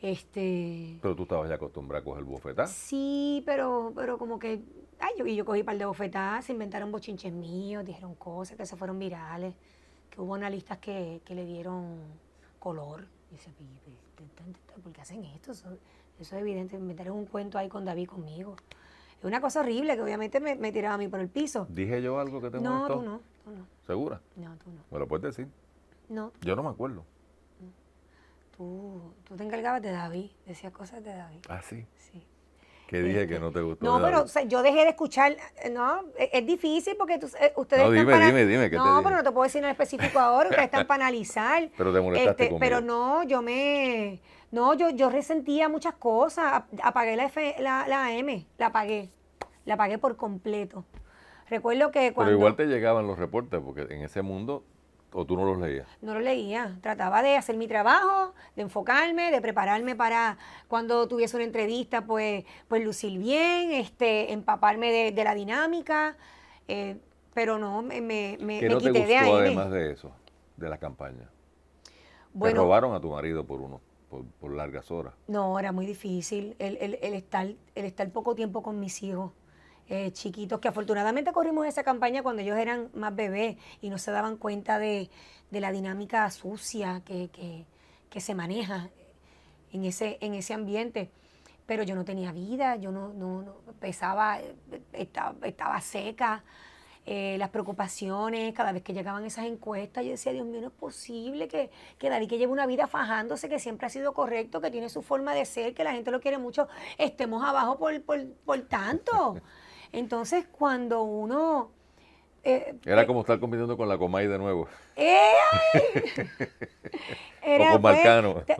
Este. Pero tú estabas ya acostumbrada a coger bofetadas. Sí, pero, pero como que. Ay, yo, y yo cogí un par de bofetadas, se inventaron bochinches míos, dijeron cosas que se fueron virales, que hubo analistas que, que le dieron color. Y dice, ¿por qué hacen esto? Eso, es evidente, inventaron un cuento ahí con David conmigo. Es una cosa horrible que obviamente me, tiraba a mí por el piso. ¿Dije yo algo que te molestó? No, no, no. ¿Segura? No, tú no. ¿Me lo puedes decir? No. Yo no me acuerdo. Tú, tú te encargabas de David, decías cosas de David. Ah, sí. Sí. Que dije que no te eh, gustó. No, pero yo dejé de escuchar, eh, no, eh, es, difícil porque tú, ustedes no, para, dime, dime, No, pero no te puedo decir en específico ahora, ustedes están para analizar. Pero te molestaste este, Pero no, yo me, no, yo, yo resentía muchas cosas, apagué la, F, la, la M, la apagué, la apagué por completo. Recuerdo que cuando... Pero igual te llegaban los reportes, porque en ese mundo ¿O tú no los leías? No los leía. Trataba de hacer mi trabajo, de enfocarme, de prepararme para cuando tuviese una entrevista, pues, pues lucir bien, este, empaparme de, la dinámica. Eh, pero no, me, me, no te Además de eso, de la campaña. Bueno, te robaron a tu marido por uno, largas horas. No, era muy difícil el, el, estar, el estar poco tiempo con mis hijos. Eh, chiquitos, que afortunadamente corrimos esa campaña cuando ellos eran más bebés y no se daban cuenta de, la dinámica sucia que, que, se maneja en ese, en ese ambiente. Pero yo no tenía vida, yo no, no, pesaba, estaba, seca. Eh, las preocupaciones, cada vez que llegaban esas encuestas, yo decía, Dios mío, no es posible que, que que lleva una vida fajándose, que siempre ha sido correcto, que tiene su forma de ser, que la gente lo quiere mucho, estemos abajo por, por, por tanto. Entonces, cuando uno... Eh, era eh como estar compitiendo con la Comay de nuevo. Eh, con pues,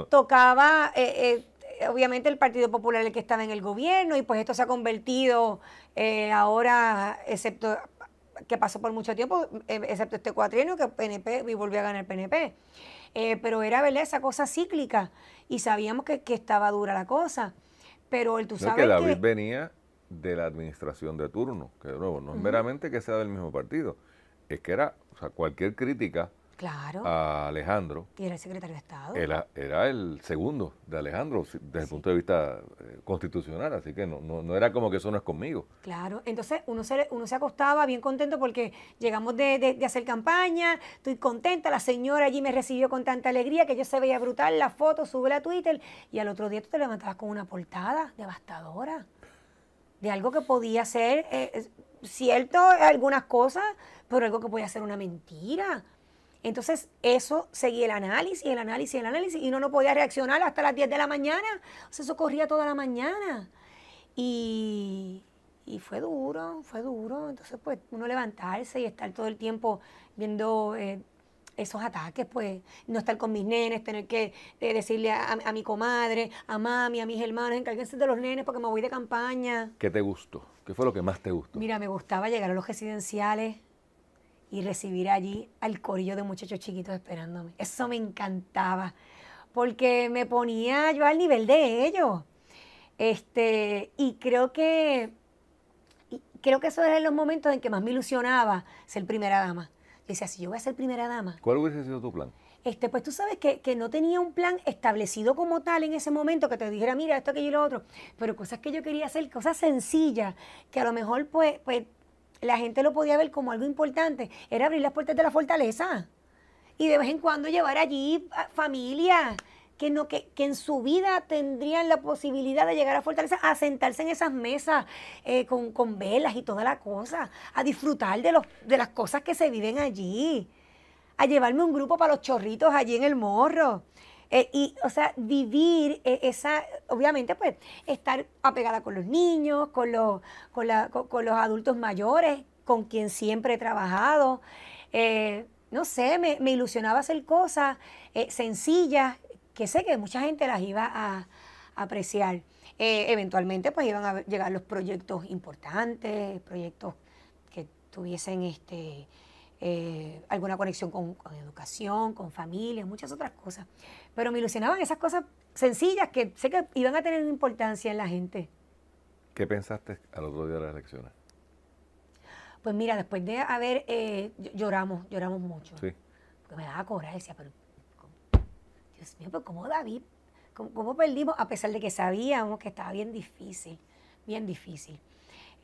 tocaba, eh, obviamente, el Partido Popular el que estaba en el gobierno y pues esto se ha convertido ahora, excepto que pasó por mucho tiempo, excepto este cuatrienio que PNP y volvió a ganar PNP. pero era, ¿verdad? Esa cosa cíclica y sabíamos que, estaba dura la cosa. Pero el, tú sabes que venía de la administración de turno, que de nuevo no es meramente que sea del mismo partido, es que era, o sea, cualquier crítica claro. a Alejandro. Y era el secretario de Estado. Era, el segundo de Alejandro desde el punto de vista eh, constitucional, así que no, no, no, era como que eso no es conmigo. Claro, entonces uno se, uno se acostaba bien contento porque llegamos de, de hacer campaña, estoy contenta, la señora allí me recibió con tanta alegría que yo se veía brutal la foto, sube a Twitter y al otro día tú te levantabas con una portada devastadora de algo que podía ser eh, cierto, algunas cosas, pero algo que podía ser una mentira. Entonces, eso seguía el análisis, el análisis, el análisis, y uno no podía reaccionar hasta las 10 de la mañana. O sea, eso corría toda la mañana. Y, fue duro, fue duro. Entonces, pues, uno levantarse y estar todo el tiempo viendo eh, esos ataques, pues, no estar con mis nenes, tener que eh, decirle a, mi comadre, a mami, a mis hermanos, encárguense de los nenes porque me voy de campaña. ¿Qué te gustó? ¿Qué fue lo que más te gustó? Mira, me gustaba llegar a los residenciales y recibir allí al corillo de muchachos chiquitos esperándome. Eso me encantaba, porque me ponía yo al nivel de ellos. Este, y creo que creo que eso eran los momentos en que más me ilusionaba ser primera dama decía, si yo voy a ser primera dama. ¿Cuál hubiese sido tu plan? Este, pues tú sabes que, no tenía un plan establecido como tal en ese momento que te dijera, mira, esto, aquello y lo otro, pero cosas que yo quería hacer, cosas sencillas, que a lo mejor pues, pues la gente lo podía ver como algo importante, era abrir las puertas de la fortaleza y de vez en cuando llevar allí ah, familia, que, no, que, en su vida tendrían la posibilidad de llegar a Fortaleza, a sentarse en esas mesas eh, con, con, velas y toda la cosa, a disfrutar de, los, de las cosas que se viven allí, a llevarme un grupo para los chorritos allí en el morro. Eh, y, o sea, vivir eh, esa, obviamente, pues, estar apegada con los niños, con los, con, los adultos mayores, con quien siempre he trabajado. no sé, me, me, ilusionaba hacer cosas sencillas que sé que mucha gente las iba a, apreciar. Eh, eventualmente pues iban a llegar los proyectos importantes, proyectos que tuviesen este, eh, alguna conexión con, educación, con familia, muchas otras cosas. Pero me ilusionaban esas cosas sencillas que sé que iban a tener importancia en la gente. ¿Qué pensaste al otro día de las elecciones? Pues mira, después de haber, eh, lloramos, lloramos mucho. Sí. Porque me daba coraje, pero pero ¿cómo David? ¿Cómo, perdimos? A pesar de que sabíamos que estaba bien difícil, bien difícil.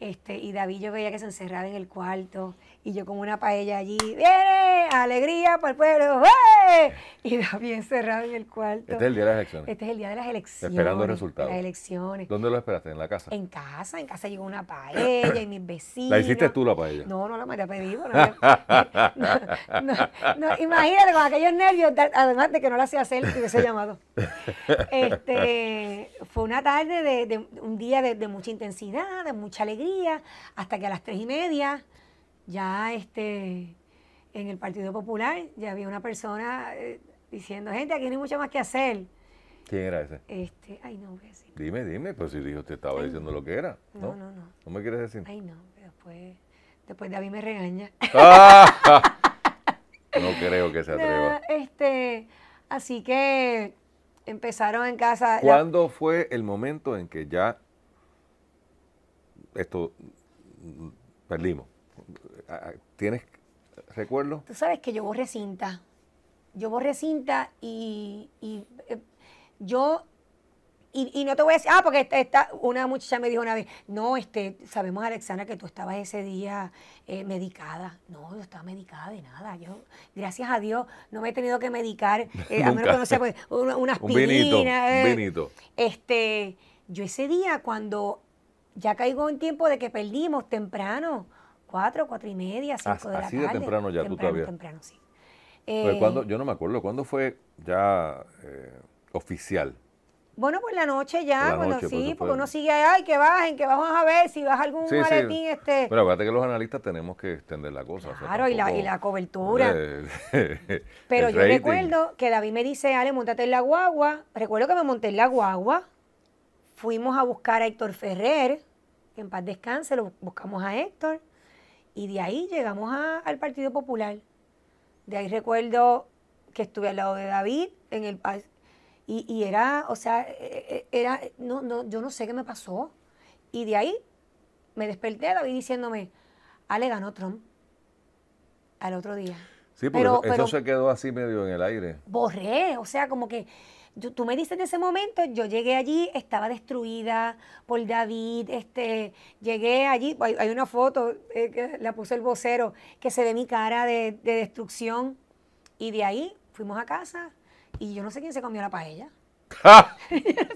Este, y David yo veía que se encerraba en el cuarto y yo con una paella allí, ¡viene! ¡Alegría por el pueblo! ¡eh! Y bien cerrado en el cuarto. Este es el día de las elecciones. Este es el día de las elecciones. Esperando resultados Las elecciones. ¿Dónde lo esperaste? ¿En la casa? En casa, en casa llegó una paella y mis ¿La hiciste tú la paella? No, no la me había pedido. Imagínate con aquellos nervios, además de que no la hacía hacer, hubiese llamado. Este, fue una tarde de, un día de, de mucha intensidad, de mucha alegría, hasta que a las tres y media ya este en el Partido Popular ya había una persona eh, diciendo, gente, aquí no hay mucho más que hacer. ¿Quién era ese? Este, ay, no voy a decir. Dime, dime, pues si dijo, te estaba diciendo lo que era. ¿no? no, no, no. no me quieres decir? Ay, no, después, después David me regaña. no creo que se atreva. este, así que empezaron en casa. ¿Cuándo fue el momento en que ya esto mm, mm, perdimos? ¿Tienes recuerdo? Tú sabes que yo borré cinta. Yo borré cinta y, eh, yo y, no te voy a decir, ah, porque este, esta, una muchacha me dijo una vez, no, este, sabemos, Alexandra, que tú estabas ese día eh, medicada. No, yo estaba medicada de nada. Yo, gracias a Dios, no me he tenido que medicar, eh, a menos que no sea pues, Un Este, yo ese día, cuando ya caigo en tiempo de que perdimos temprano, Cuatro, cuatro y media, ah, cinco de la tarde. Así de temprano ya, tú todavía. Temprano, sí. Eh, yo no me acuerdo, ¿cuándo fue ya eh, oficial? Bueno, por la noche ya, la sí, porque uno sigue, ay, que bajen, que vamos a ver si baja algún sí, Este... Pero acuérdate que los analistas tenemos que extender la cosa. Claro, y, la, cobertura. Pero yo recuerdo que David me dice, Ale, montate en la guagua. Recuerdo que me monté en la guagua. Fuimos a buscar a Héctor Ferrer, que en paz descanse, lo buscamos a Héctor. Y de ahí llegamos al Partido Popular. De ahí recuerdo que estuve al lado de David en el y, y era, o sea, e, e, era, no, no, yo no sé qué me pasó. Y de ahí me desperté a David diciéndome, Ale ganó Trump al otro día. Sí, pero, eso, se quedó así medio en el aire. Borré, o sea, como que tú me dices en ese momento, yo llegué allí, estaba destruida por David, este, llegué allí, hay, una foto eh, que la puso el vocero, que se ve mi cara de, de destrucción, y de ahí fuimos a casa, y yo no sé quién se comió la paella. yo no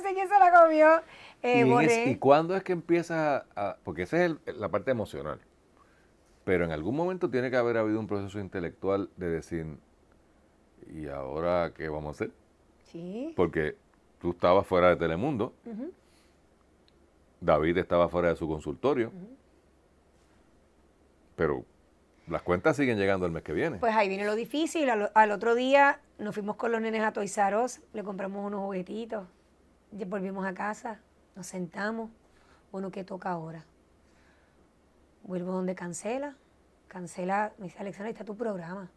sé quién se la comió. Eh, ¿Y, cuándo es que empiezas a, Porque esa es la parte emocional. Pero en algún momento tiene que haber habido un proceso intelectual de decir, ¿y ahora qué vamos a hacer? Sí. Porque tú estabas fuera de Telemundo, David estaba fuera de su consultorio, pero las cuentas siguen llegando el mes que viene. Pues ahí viene lo difícil. Al, otro día nos fuimos con los nenes a Toizaros le compramos unos juguetitos, volvimos a casa, nos sentamos. Bueno, ¿qué toca ahora? Vuelvo donde cancela. Cancela, me dice Alexandra, ahí está tu programa.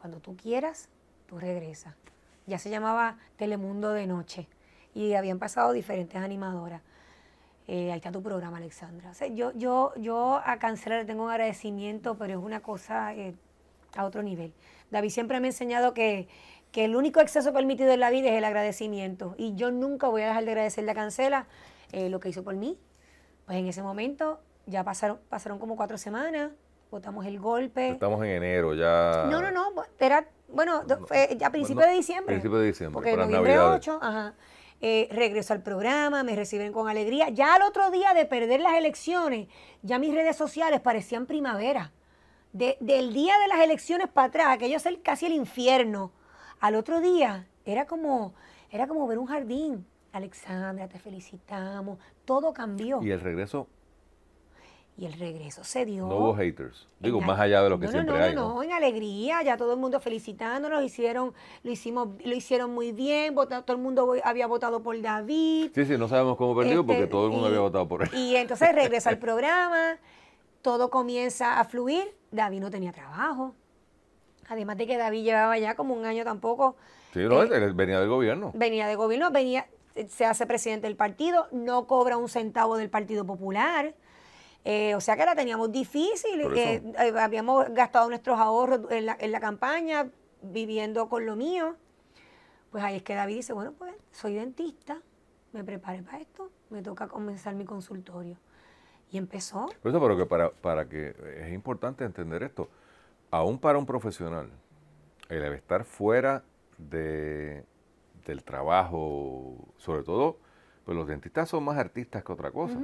Cuando tú quieras, tú regresas. Ya se llamaba Telemundo de Noche y habían pasado diferentes animadoras. Eh, ahí está tu programa, Alexandra. yo, yo, yo a Cancela le tengo un agradecimiento, pero es una cosa eh, a otro nivel. David siempre me ha enseñado que, que el único exceso permitido en la vida es el agradecimiento. Y yo nunca voy a dejar de agradecerle a Cancela eh, lo que hizo por mí. Pues en ese momento ya pasaron, pasaron como cuatro semanas, votamos el golpe. Estamos en enero ya. No, no, no, era, bueno, ya a principios de diciembre. principio de diciembre, porque noviembre ajá. Eh, regreso al programa, me reciben con alegría. Ya al otro día de perder las elecciones, ya mis redes sociales parecían primavera. del día de las elecciones para atrás, aquello es el, casi el infierno. Al otro día era como, era como ver un jardín. Alexandra, te felicitamos. Todo cambió. Y el regreso y el regreso se dio. No hubo haters. Digo, más allá de lo que siempre no, no, No, no, en alegría, ya todo el mundo felicitándonos, hicieron, lo hicimos, lo hicieron muy bien, todo el mundo había votado por David. Sí, sí, no sabemos cómo perdió porque este, todo el mundo había votado por él. Y entonces regresa al programa, todo comienza a fluir. David no tenía trabajo. Además de que David llevaba ya como un año tampoco. Sí, no, eh, venía del gobierno. Venía del gobierno, venía, se hace presidente del partido, no cobra un centavo del Partido Popular eh, o sea que la teníamos difícil, eh, habíamos gastado nuestros ahorros en la, campaña, viviendo con lo mío. Pues ahí es que David dice, bueno, pues soy dentista, me preparé para esto, me toca comenzar mi consultorio. Y empezó. eso, pero que para, para que es importante entender esto, aún para un profesional, el estar fuera del trabajo, sobre todo, pues los dentistas son más artistas que otra cosa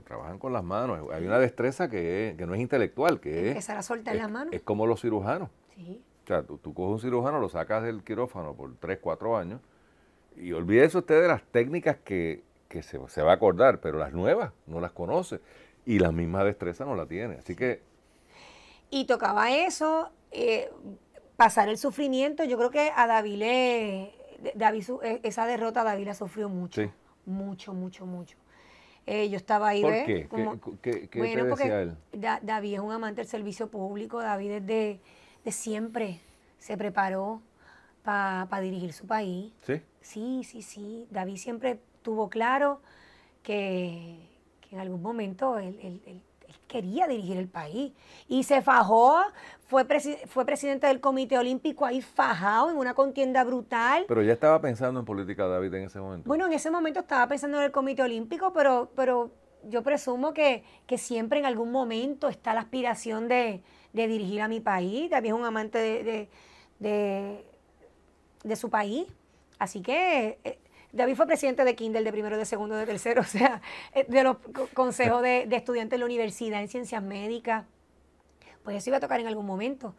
trabajan con las manos. Hay una destreza que, no es intelectual, que es... la soltar es, las manos. Es como los cirujanos. Sí. O sea, tú, coges un cirujano, lo sacas del quirófano por 3, 4 años y olvídese usted de las técnicas que, se, se, va a acordar, pero las nuevas no las conoce y la misma destreza no la tiene. Así que... Y tocaba eso, eh, pasar el sufrimiento. Yo creo que a David, e, esa derrota David la sufrió mucho. Mucho, mucho, mucho. Eh, yo estaba ahí. ¿Por qué? Como, ¿Qué, David es un amante del servicio público. David desde de siempre se preparó para dirigir su país. ¿Sí? Sí, sí, sí. David siempre tuvo claro que, en algún momento él, quería dirigir el país. Y se fajó, fue, fue presidente del Comité Olímpico ahí fajado en una contienda brutal. Pero ya estaba pensando en política, David, en ese momento. Bueno, en ese momento estaba pensando en el Comité Olímpico, pero, pero yo presumo que, siempre en algún momento está la aspiración de, dirigir a mi país. David es un amante de, su país. Así que... Eh, David fue presidente de Kindle, de primero, de segundo, de tercero, o sea, eh, de los consejos de, estudiantes de la universidad en ciencias médicas. Pues eso iba a tocar en algún momento.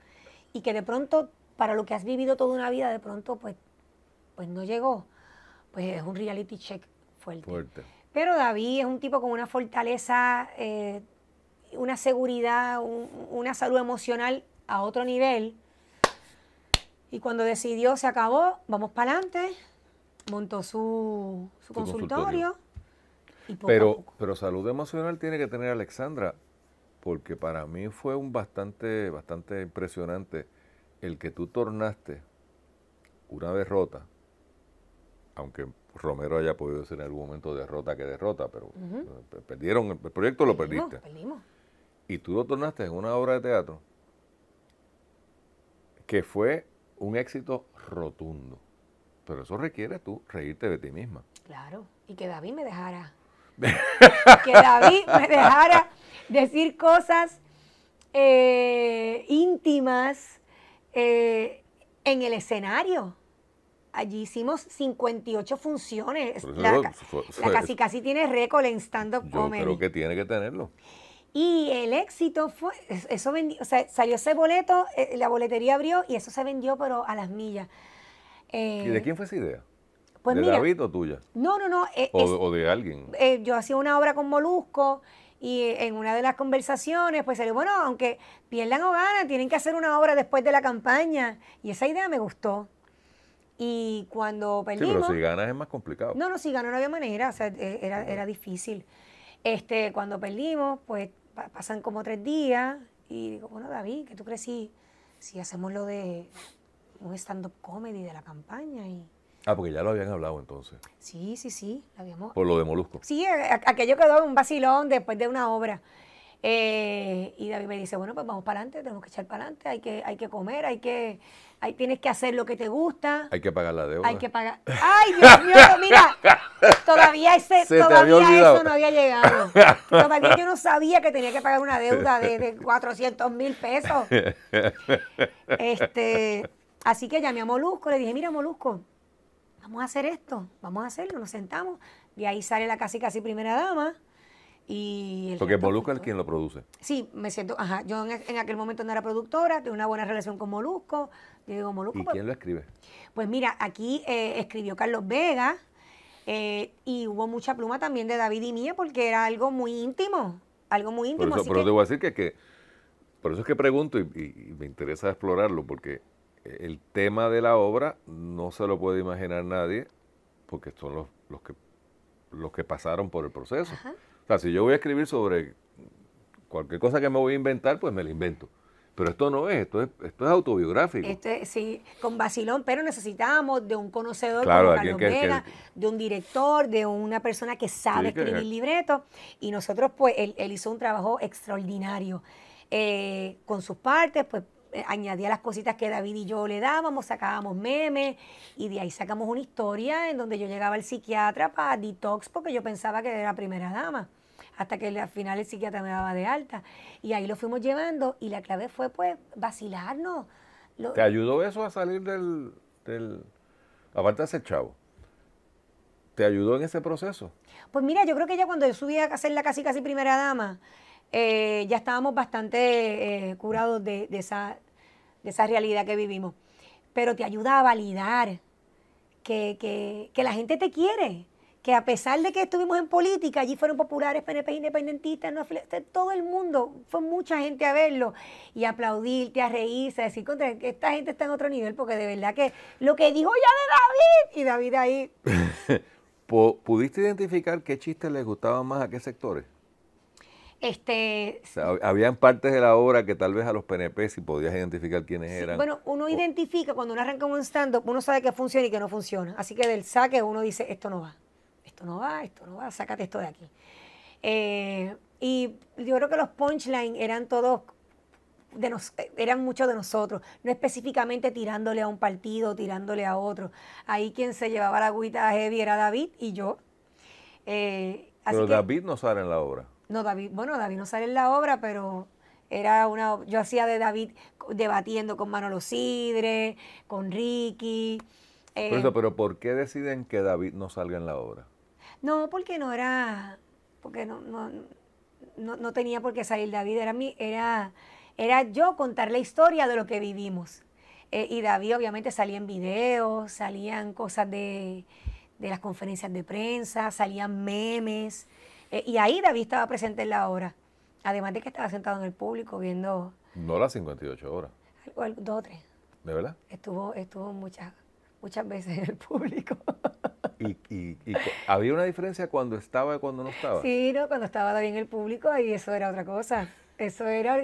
Y que de pronto, para lo que has vivido toda una vida, de pronto, pues, pues no llegó. Pues es un reality check fuerte. Pero David es un tipo con una fortaleza, eh, una seguridad, una salud emocional a otro nivel. Y cuando decidió, se acabó, vamos para adelante, montó su, consultorio. Y poco pero, pero salud emocional tiene que tener Alexandra, porque para mí fue un bastante, bastante impresionante el que tú tornaste una derrota, aunque Romero haya podido decir en algún momento derrota que derrota, pero eh, perdieron, el proyecto lo perdiste. Y tú lo tornaste en una obra de teatro que fue un éxito rotundo. Pero eso requiere tú reírte de ti misma. Claro, y que David me dejara. que David me dejara decir cosas eh, íntimas eh, en el escenario. Allí hicimos 58 funciones. la, casi casi tiene récord en stand-up comedy. Yo que tiene que tenerlo. Y el éxito fue, eso o sea, salió ese boleto, eh, la boletería abrió y eso se vendió pero a las millas. Eh, ¿Y de quién fue esa idea? Pues ¿De David o tuya? No, no, no. Eh, o, de alguien? Eh, yo hacía una obra con Molusco y en una de las conversaciones pues salió, bueno, aunque pierdan o ganan, tienen que hacer una obra después de la campaña. Y esa idea me gustó. Y cuando perdimos... Sí, pero si ganas es más complicado. No, no, si ganó no había manera, o sea, e, era, difícil. Este, cuando perdimos, pues pasan como tres días y digo, bueno, David, que tú crees si, si hacemos lo de un stand-up comedy de la campaña y... Ah, porque ya lo habían hablado entonces. Sí, sí, sí, lo habíamos... Por lo de Molusco. Sí, aquello quedó un vacilón después de una obra. Eh, y David me dice, bueno, pues vamos para adelante, tenemos que echar para adelante, hay que, hay que comer, hay que, hay, tienes que hacer lo que te gusta. Hay que pagar la deuda. Hay que pagar. Ay, Dios mío, mira, todavía ese, todavía eso no había llegado. Todavía yo no sabía que tenía que pagar una deuda de, de 400 mil pesos. Este, Así que llamé a Molusco, le dije, mira Molusco, vamos a hacer esto, vamos a hacerlo, nos sentamos. De ahí sale la casi casi primera dama. Y el Porque Molusco es quien lo produce. Sí, me siento, ajá, yo en, aquel momento no era productora, tengo una buena relación con Molusco. Yo digo, Molusco. ¿Y pues quién lo escribe? Pues mira, aquí eh, escribió Carlos Vega eh, y hubo mucha pluma también de David y mía porque era algo muy íntimo, algo muy íntimo. Por eso, pero te voy a decir que, que, por eso es que pregunto y me interesa explorarlo porque el tema de la obra no se lo puede imaginar nadie, porque son los, los, que, los que pasaron por el proceso. O sea, si yo voy a escribir sobre cualquier cosa que me voy a inventar, pues me la invento. Pero esto no es, esto es, esto es autobiográfico. Este, sí, con vacilón, pero necesitábamos de un conocedor como de un director, de una persona que sabe escribir libretos. Y nosotros, pues, él, hizo un trabajo extraordinario. Eh, con sus partes, pues añadía las cositas que David y yo le dábamos, sacábamos memes y de ahí sacamos una historia en donde yo llegaba al psiquiatra para detox porque yo pensaba que era primera dama hasta que al final el psiquiatra me daba de alta. Y ahí lo fuimos llevando y la clave fue pues vacilarnos. ¿Te ayudó eso a salir del, del... aparte de ser chavo? ¿Te ayudó en ese proceso? Pues mira, yo creo que ya cuando yo subí a hacer la casi casi primera dama, eh, ya estábamos bastante eh, curados de, esa, de esa realidad que vivimos. Pero te ayuda a validar que, que, que la gente te quiere, que a pesar de que estuvimos en política, allí fueron populares, PNP, independentistas, este, todo el mundo, fue mucha gente a verlo y aplaudirte, a reírse, a decir, contra, esta gente está en otro nivel, porque de verdad que lo que dijo ya de David, y David ahí. ¿Pudiste identificar qué chistes les gustaban más a qué sectores? Este, habían partes de la obra que tal vez a los PNP si podías identificar quiénes eran. Bueno, uno identifica cuando uno arranca un stand uno sabe que funciona y que no funciona. Así que del saque uno dice, esto no va, esto no va, esto no va, sácate esto de aquí. Eh, y yo creo que los punchline eran todos, de nos, eran muchos de nosotros, no específicamente tirándole a un partido, tirándole a otro. Ahí quien se llevaba la agüita heavy era David y yo. Eh, Pero David no sale en la obra. No, David, bueno, David no sale en la obra, pero era una, yo hacía de David debatiendo con Manolo Sidre, con Ricky. Eh. Por eso, pero ¿por qué deciden que David no salga en la obra? No, porque no era, porque no, no, no, tenía por qué salir David, era, mi, era, era yo contar la historia de lo que vivimos. Eh, y David obviamente salía en videos, salían cosas de, de las conferencias de prensa, salían memes. Eh, y ahí David estaba presente en la obra. Además de que estaba sentado en el público viendo. No las 58 horas. dos o tres. ¿De verdad? Estuvo, estuvo muchas, muchas veces en el público. ¿Y, había una diferencia cuando estaba y cuando no estaba? Sí, no, cuando estaba David en el público y eso era otra cosa. Eso era.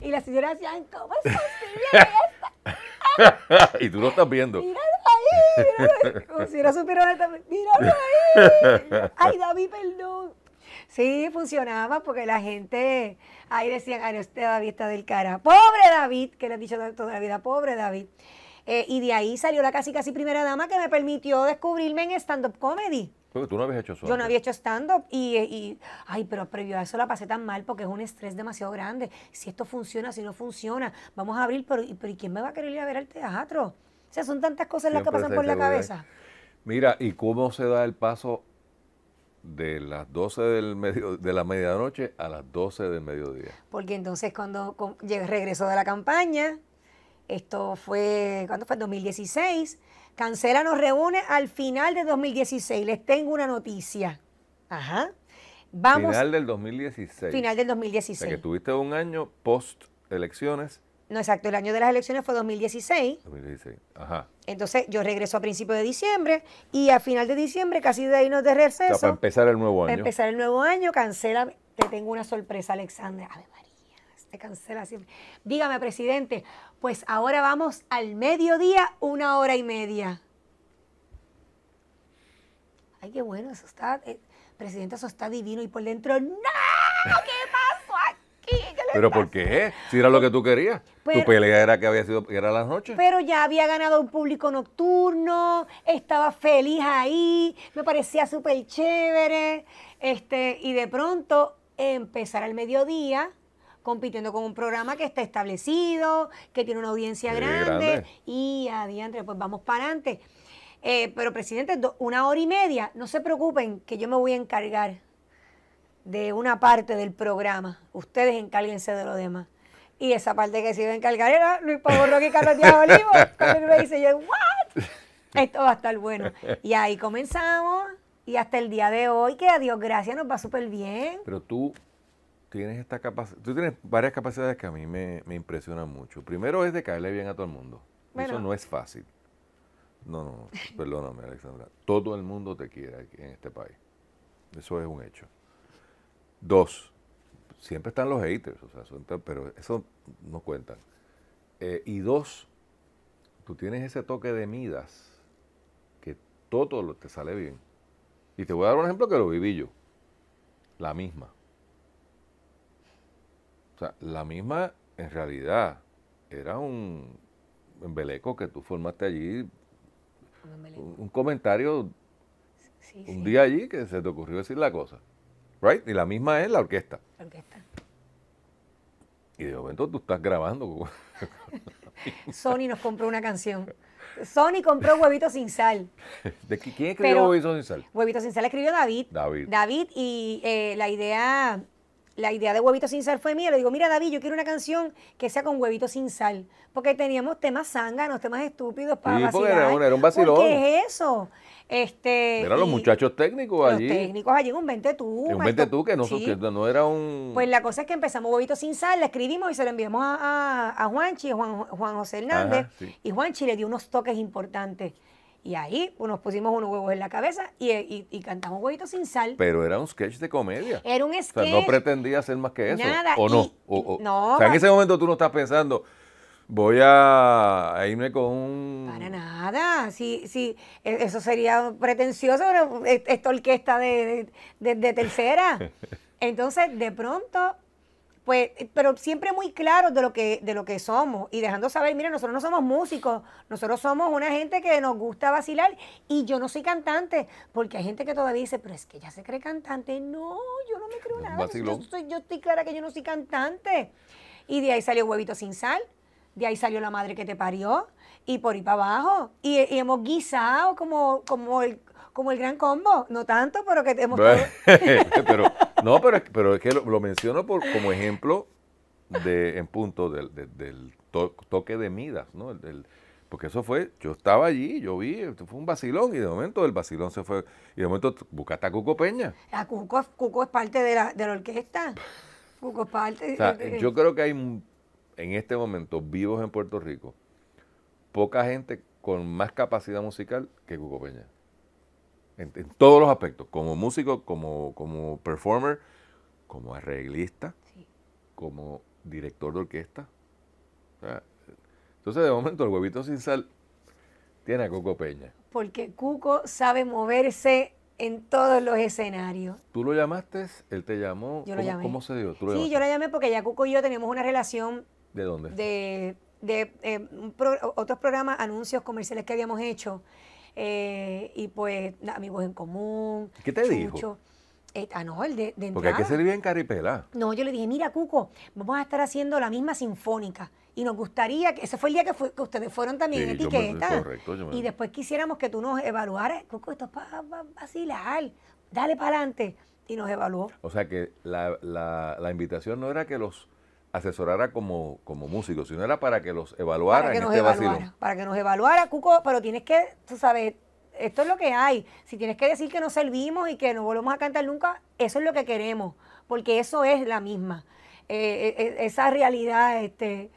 y la señora decían, ¿cómo es posible y tú lo estás viendo. Míralo ahí. como si Míralo ahí. Ay, David, perdón. Sí, funcionaba porque la gente ahí decían, ay, este David está del cara. Pobre David, que le han dicho toda la vida, pobre David. Eh, y de ahí salió la casi casi primera dama que me permitió descubrirme en stand-up comedy. Porque tú no habías hecho eso. Yo no había hecho stand-up y, ay, pero previo a eso la pasé tan mal porque es un estrés demasiado grande. Si esto funciona, si no funciona, vamos a abrir, pero, ¿y quién me va a querer ir a ver al teatro? O sea, son tantas cosas las que pasan por la cabeza. Mira, ¿y cómo se da el paso de las 12 del medio, de la medianoche a las 12 del mediodía. Porque entonces cuando regresó de la campaña, esto fue, ¿cuándo fue? 2016, Cancela nos reúne al final de 2016. Les tengo una noticia. Ajá. Vamos. Final del 2016. Final del 2016. O que tuviste un año post elecciones no, exacto. El año de las elecciones fue 2016. 2016, ajá. Entonces yo regreso a principios de diciembre y a final de diciembre, casi de ahí nos de receso. O para empezar el nuevo año. Para empezar el nuevo año, cancela. Te tengo una sorpresa, Alexandra. Ave María, se cancela siempre. Dígame, presidente, pues ahora vamos al mediodía, una hora y media. Ay, qué bueno, eso está. Eh, presidente, eso está divino. Y por dentro, ¡no! ¡Qué pasa? ¿Pero por qué? Si era lo que tú querías. tu pelea era que había sido, era las noches. Pero ya había ganado un público nocturno, estaba feliz ahí, me parecía súper chévere. Este, y de pronto empezar al mediodía compitiendo con un programa que está establecido, que tiene una audiencia grande, y adiante, pues vamos para adelante. Eh, pero presidente, una hora y media, no se preocupen que yo me voy a encargar de una parte del programa. Ustedes encárguense de lo demás. Y esa parte que se iba a encargar era Luis Pablo y Carlos Díaz Olivo. me dice ¿what? Esto va a estar bueno. Y ahí comenzamos. Y hasta el día de hoy, que a Dios gracias nos va súper bien. Pero tú tienes esta capacidad, tú tienes varias capacidades que a mí me, me impresionan mucho. Primero es de caerle bien a todo el mundo. Eso no es fácil. No, no, no, perdóname, Alexandra. Todo el mundo te quiere aquí en este país. Eso es un hecho. Dos, siempre están los haters, o sea, pero eso no cuentan. Eh, y dos, tú tienes ese toque de Midas que todo lo, te sale bien. Y te voy a dar un ejemplo que lo viví yo. La misma. O sea, la misma en realidad era un embeleco que tú formaste allí. Un, comentario un día allí que se te ocurrió decir la cosa. Y la misma es la orquesta. orquesta. Y de momento tú estás grabando. Sony nos compró una canción. Sony compró Huevitos sin sal. ¿De quién escribió Huevitos sin sal? Huevitos sin sal escribió David. David. David y eh, la idea la idea de Huevito Sin Sal fue mía. Le digo, mira David, yo quiero una canción que sea con Huevito Sin Sal. Porque teníamos temas zánganos, temas estúpidos para vacilar. Era un, era un vacilón. ¿Qué es eso? Este, eran los muchachos técnicos allí. Los técnicos allí en un 20 tú. un 20 tú que no, era un... Pues la cosa es que empezamos Huevito Sin Sal, la escribimos y se la enviamos a, a, Juanchi, Juan, José Hernández. Y Juanchi le dio unos toques importantes. Y ahí nos pusimos unos huevos en la cabeza y, y, cantamos huevitos sin sal. Pero era un sketch de comedia. Era un sketch. O no pretendía ser más que eso. Nada. O no. o, O sea, en ese momento tú no estás pensando, voy a, irme con un... Para nada. Sí, sí. E, eso sería pretencioso, pero e, esta orquesta de tercera. Entonces, de pronto, pues, pero siempre muy claros de lo que, de lo que somos y dejando saber, mira, nosotros no somos músicos, nosotros somos una gente que nos gusta vacilar y yo no soy cantante, porque hay gente que todavía dice, pero es que ya se cree cantante. No, yo no me creo nada. Yo, yo estoy clara que yo no soy cantante. Y de ahí salió Huevito sin sal, de ahí salió la madre que te parió, y por ahí para abajo. Y, hemos guisado como, como el como el gran combo, no tanto, pero que hemos... pero no, pero, pero es que lo, menciono por, como ejemplo de, en punto del, toque de Midas, ¿no? porque eso fue, yo estaba allí, yo vi, fue un vacilón y de momento el vacilón se fue. Y de momento buscaste a Cuco Peña. Cuco, es parte de la, de la orquesta. es parte. yo creo que hay en este momento vivos en Puerto Rico poca gente con más capacidad musical que Cuco Peña en, todos los aspectos, como músico, como, como performer, como arreglista, como director de orquesta. entonces, de momento, el huevito sin sal tiene a Cuco Peña. Porque Cuco sabe moverse en todos los escenarios. ¿Tú lo llamaste? ¿Él te llamó? Yo lo llamé. ¿Cómo se dio? sí, yo lo llamé porque ya Cuco y yo teníamos una relación. ¿De dónde? De, eh, otros programas, anuncios comerciales que habíamos hecho. Eh, y pues amigos en común. ¿Qué te dijo? Eh, ah, no, el de, de Porque hay que ser bien caripela. No, yo le dije, mira, Cuco, vamos a estar haciendo la misma sinfónica. Y nos gustaría, que ese fue el día que, ustedes fueron también en etiqueta. Y después quisiéramos que tú nos evaluaras. Cuco, esto es para vacilar. Dale para adelante. Y nos evaluó. O sea que la invitación no era que los asesorara como, como músico, sino era para que los evaluara para que en nos este evaluara, Para que nos evaluara, Cuco, pero tienes que, tú sabes, esto es lo que hay. Si tienes que decir que nos servimos y que no volvemos a cantar nunca, eso es lo que queremos, porque eso es la misma. Eh, eh, eh, esa realidad este,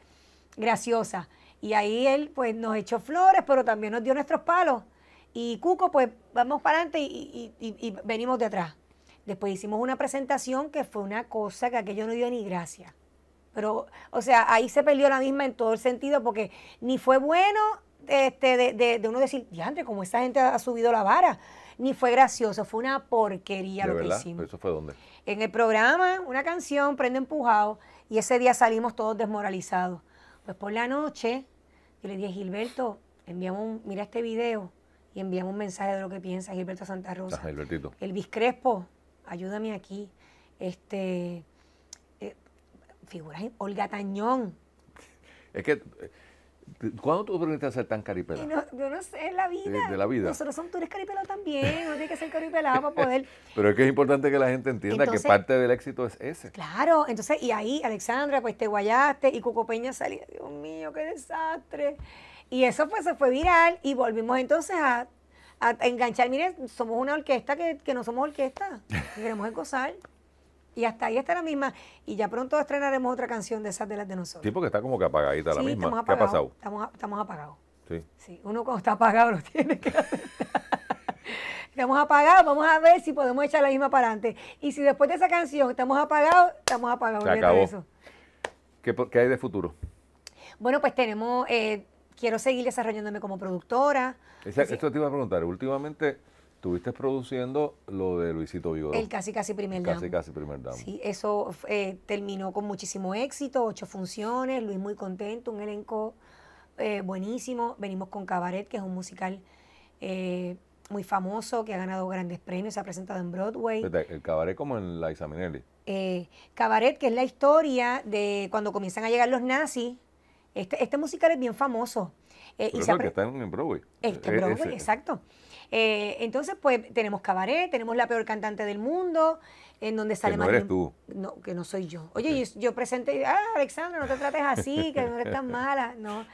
graciosa. Y ahí él pues nos echó flores, pero también nos dio nuestros palos. Y Cuco, pues vamos para adelante y, y venimos de atrás. Después hicimos una presentación que fue una cosa que aquello no dio ni gracia. Pero, o sea, ahí se perdió la misma en todo el sentido porque ni fue bueno este, de, uno decir, diantre, como esa gente ha subido la vara, ni fue gracioso, fue una porquería lo que hicimos. ¿Eso fue dónde? En el programa, una canción, Prende Empujado, y ese día salimos todos desmoralizados. Pues por la noche, yo le dije, Gilberto, enviamos un, mira este video y enviamos un mensaje de lo que piensa Gilberto Santa Rosa. El Crespo, ayúdame aquí. Este, figuras. Olga Tañón. Es que. Eh, ¿Cuándo tú aprendiste a ser tan caripelado? yo no sé, es eh, la vida. Nosotros somos, tú eres también, no tiene que ser caripelado para poder. Pero es que es importante que la gente entienda que parte del éxito es ese. Claro, entonces, y ahí, Alexandra, pues te guayaste y Coco Peña salía, Dios mío, qué desastre. Y eso pues se fue viral y volvimos entonces a, enganchar. mire, somos una orquesta que, no somos orquesta, queremos gozar. Y hasta ahí está la misma. Y ya pronto estrenaremos otra canción de esas de las de nosotros. Sí, porque está como que apagadita la misma. ¿Qué ha pasado? Estamos, apagados. Sí. sí. Uno cuando está apagado lo tiene que estamos apagados, vamos a ver si podemos echar la misma para adelante. Y si después de esa canción estamos apagados, estamos apagados. Se acabó. ¿Qué, hay de futuro? Bueno, pues tenemos, eh, quiero seguir desarrollándome como productora. eso te iba a preguntar, últimamente Estuviste produciendo lo de Luisito Vigoró. El casi casi primer damo. Casi casi primer Sí, eso eh, terminó con muchísimo éxito, ocho funciones, Luis muy contento, un elenco eh, buenísimo. Venimos con Cabaret, que es un musical eh, muy famoso, que ha ganado grandes premios, se ha presentado en Broadway. El Cabaret como en la Isaminelli. Cabaret, que es la historia de cuando comienzan a llegar los nazis. Este, este musical es bien famoso. y que está en Broadway. Este Broadway, exacto. Eh, entonces, pues tenemos cabaret, tenemos la peor cantante del mundo, en donde sale que no eres tú. que no soy yo. Oye, yo, presente, ah, Alexandra, no te trates así, que no eres tan mala, ¿no?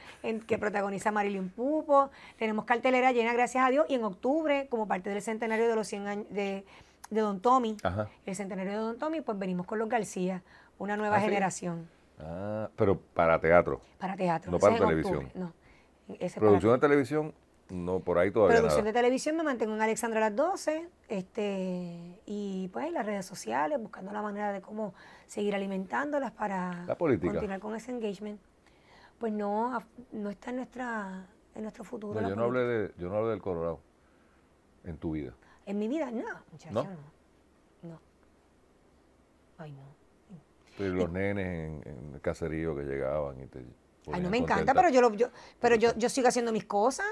que protagoniza Marilyn Pupo. Tenemos cartelera llena, gracias a Dios, y en octubre, como parte del centenario de los 100 años de, Don Tommy, el centenario de Don Tommy, pues venimos con los García, una nueva ¿Ah, generación. Ah, pero para teatro. Para teatro. No para televisión. Producción de televisión no, por ahí todavía. Producción de televisión, me mantengo en Alexandra a las 12. Este, y pues las redes sociales, buscando la manera de cómo seguir alimentándolas para continuar con ese engagement. Pues no, no está en nuestra en nuestro futuro. yo, no hablé del Colorado en tu vida. En mi vida, no, muchachos no. No. Ay, no. los eh, nenes en, el caserío que llegaban Ay, no me encanta, pero yo, lo, yo pero yo, yo sigo haciendo mis cosas.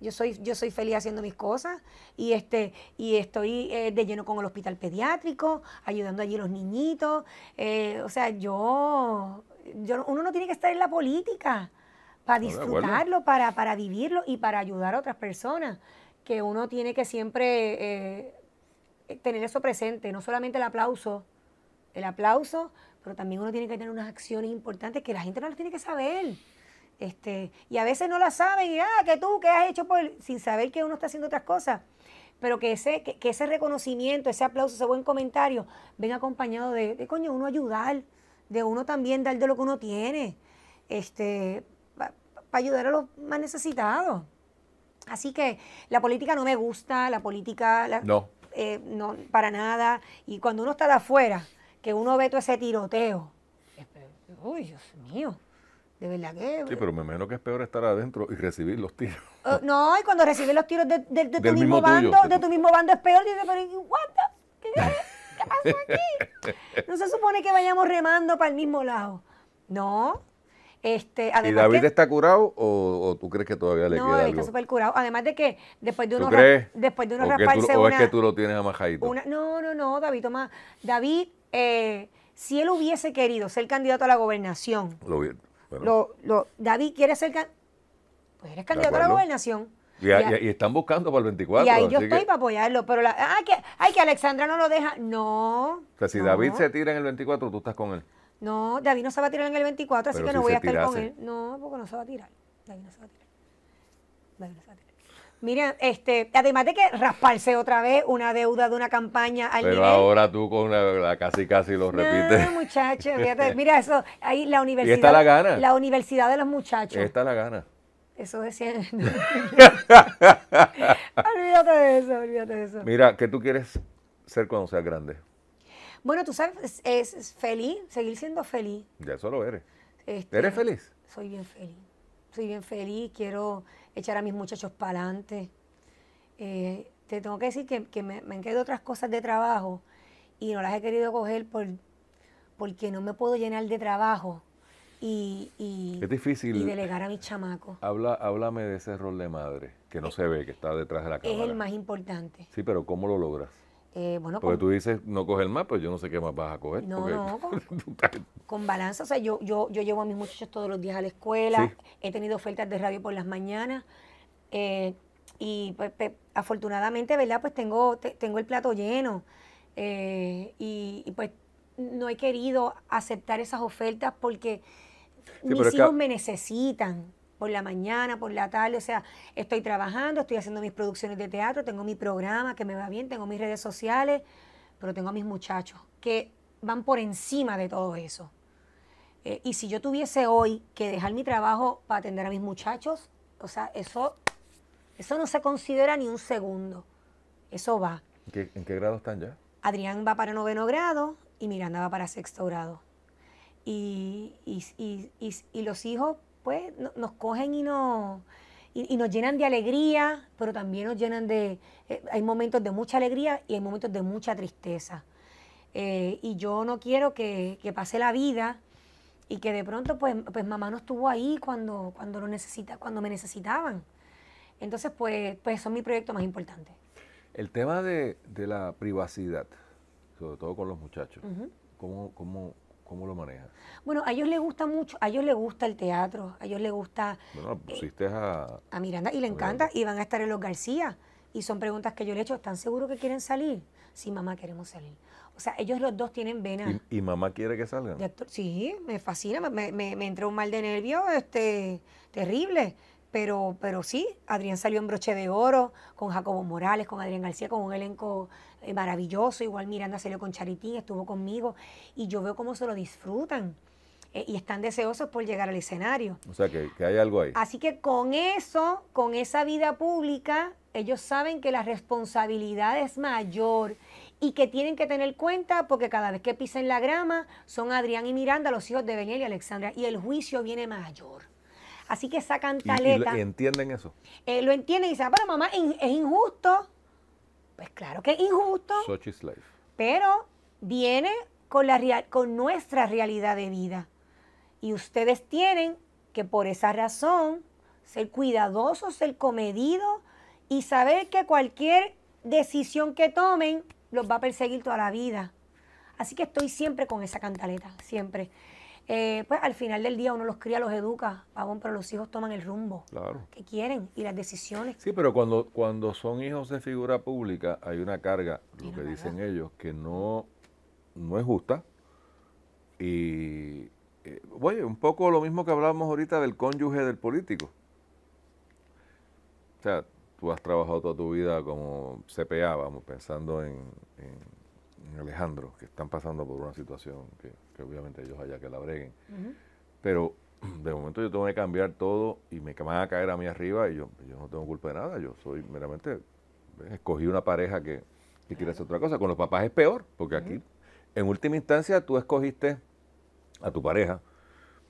Yo soy, yo soy feliz haciendo mis cosas y, este, y estoy eh, de lleno con el hospital pediátrico, ayudando allí a los niñitos. Eh, o sea, yo, yo, uno no tiene que estar en la política para disfrutarlo, para, para vivirlo y para ayudar a otras personas, que uno tiene que siempre eh, tener eso presente, no solamente el aplauso, el aplauso, pero también uno tiene que tener unas acciones importantes que la gente no las tiene que saber. Este, y a veces no la saben, y ah, que tú, ¿qué has hecho? Sin saber que uno está haciendo otras cosas. Pero que ese, que, ese reconocimiento, ese aplauso, ese buen comentario, venga acompañado de, coño, uno ayudar, de uno también dar de lo que uno tiene, este, para ayudar a los más necesitados. Así que la política no me gusta, la política. Eh, no, para nada. Y cuando uno está de afuera, que uno ve todo ese tiroteo, uy, Dios mío. De verdad que. Sí, pero me imagino que es peor estar adentro y recibir los tiros. Oh, no, y cuando recibes los tiros de, tu mismo, bando, de tu mismo bando es peor. Dices, pero ¿qué, pasa aquí? No se supone que vayamos remando para el mismo lado. No, este, ¿Y David está curado o, tú crees que todavía le queda algo? No, está súper curado. Además de que después de unos, crees? Después de unos ¿O, es que tú lo tienes amajadito? no, no, no, David, toma. David, eh, si él hubiese querido ser candidato a la gobernación, lo, lo, David quiere ser pues eres candidato a la gobernación. Y, están buscando para el 24. Y ahí yo estoy para apoyarlo, pero la, ah, ay, que, que Alexandra no lo deja. No. O sea, si David se tira en el 24, tú estás con él. No, David no se va a tirar en el 24, así que no voy a estar con él. No, porque no se va a tirar. David no se va a tirar. David no se va a tirar. Mira, este, además de que rasparse otra vez una deuda de una campaña al Pero ahora tú con la, casi casi lo repites. repites. muchachos, mira eso, ahí la universidad. Y está la gana. La universidad de los muchachos. está la gana. Eso decían. olvídate de eso, olvídate de eso. Mira, ¿qué tú quieres ser cuando seas grande? Bueno, tú sabes, es, feliz, seguir siendo feliz. Ya eso lo eres. Este, ¿Eres feliz? Soy bien feliz. Soy bien feliz, quiero echar a mis muchachos para adelante. Eh, te tengo que decir que, me, han quedado otras cosas de trabajo y no las he querido coger por, porque no me puedo llenar de trabajo y, delegar a mis chamacos. Habla, háblame de ese rol de madre que no se ve, que está detrás de la cámara. Es el más importante. Sí, pero ¿cómo lo logras? Eh, porque tú dices no coger más, pero pues yo no sé qué más vas a coger. No, no, con, balanza. O sea, yo, yo, yo llevo a mis muchachos todos los días a la escuela, he tenido ofertas de radio por las mañanas. Eh, y pues, afortunadamente, ¿verdad? Pues tengo, tengo el plato lleno. Eh, y, pues no he querido aceptar esas ofertas porque mis hijos me necesitan por la mañana, por la tarde, o sea, estoy trabajando, estoy haciendo mis producciones de teatro, tengo mi programa que me va bien, tengo mis redes sociales, pero tengo a mis muchachos que van por encima de todo eso. Eh, y si yo tuviese hoy que dejar mi trabajo para atender a mis muchachos, o sea, eso, eso no se considera ni un segundo. Eso va. ¿En qué, grado están ya? Adrián va para noveno grado y Miranda va para sexto grado. Y, y los hijos pues nos cogen y nos, y, nos llenan de alegría, pero también nos llenan de, eh, hay momentos de mucha alegría y hay momentos de mucha tristeza. Eh, y yo no quiero que, pase la vida y que de pronto pues, pues mamá no estuvo ahí cuando, cuando, lo necesita, cuando me necesitaban. Entonces pues, pues son mi proyecto más importante. El tema de, la privacidad, sobre todo con los muchachos, cómo, ¿Cómo lo manejas? Bueno, a ellos les gusta mucho, a ellos les gusta el teatro, a ellos les gusta... Bueno, eh, pusiste a... A Miranda y le encanta y van a estar en los García. Y son preguntas que yo le he hecho, ¿están seguros que quieren salir? Sí, mamá, queremos salir. O sea, ellos los dos tienen venas. ¿Y, mamá quiere que salgan? sí, me fascina, me, me, entró un mal de nervio este, terrible. Pero, pero, sí, Adrián salió en broche de oro con Jacobo Morales, con Adrián García, con un elenco eh, maravilloso. Igual Miranda salió con Charitín, estuvo conmigo y yo veo cómo se lo disfrutan eh, y están deseosos por llegar al escenario. O sea, que, que, hay algo ahí. Así que con eso, con esa vida pública, ellos saben que la responsabilidad es mayor y que tienen que tener cuenta porque cada vez que pisen la grama son Adrián y Miranda, los hijos de Benel y Alexandra, y el juicio viene mayor. Así que esa cantaleta. ¿Y, entienden eso? Eh, lo entienden y dicen, ah, pero mamá, es injusto. Pues claro que es injusto. Such is life. Pero viene con, la con nuestra realidad de vida. Y ustedes tienen que por esa razón ser cuidadosos, ser comedidos y saber que cualquier decisión que tomen los va a perseguir toda la vida. Así que estoy siempre con esa cantaleta, siempre. Eh, pues al final del día uno los cría, los educa, pero los hijos toman el rumbo que quieren y las decisiones. Sí, pero cuando, cuando son hijos de figura pública hay una carga, lo que dicen ellos, que no, no es justa. Y, eh, oye, un poco lo mismo que hablábamos ahorita del cónyuge del político. O sea, tú has trabajado toda tu vida como CPA, vamos, pensando en Alejandro, que están pasando por una situación que, obviamente ellos allá que la breguen. Pero de momento yo tengo que cambiar todo y me van a caer a mí arriba y yo, yo no tengo culpa de nada, yo soy meramente, escogí una pareja que, que quiere hacer otra cosa. Con los papás es peor, porque aquí, en última instancia, tú escogiste a tu pareja,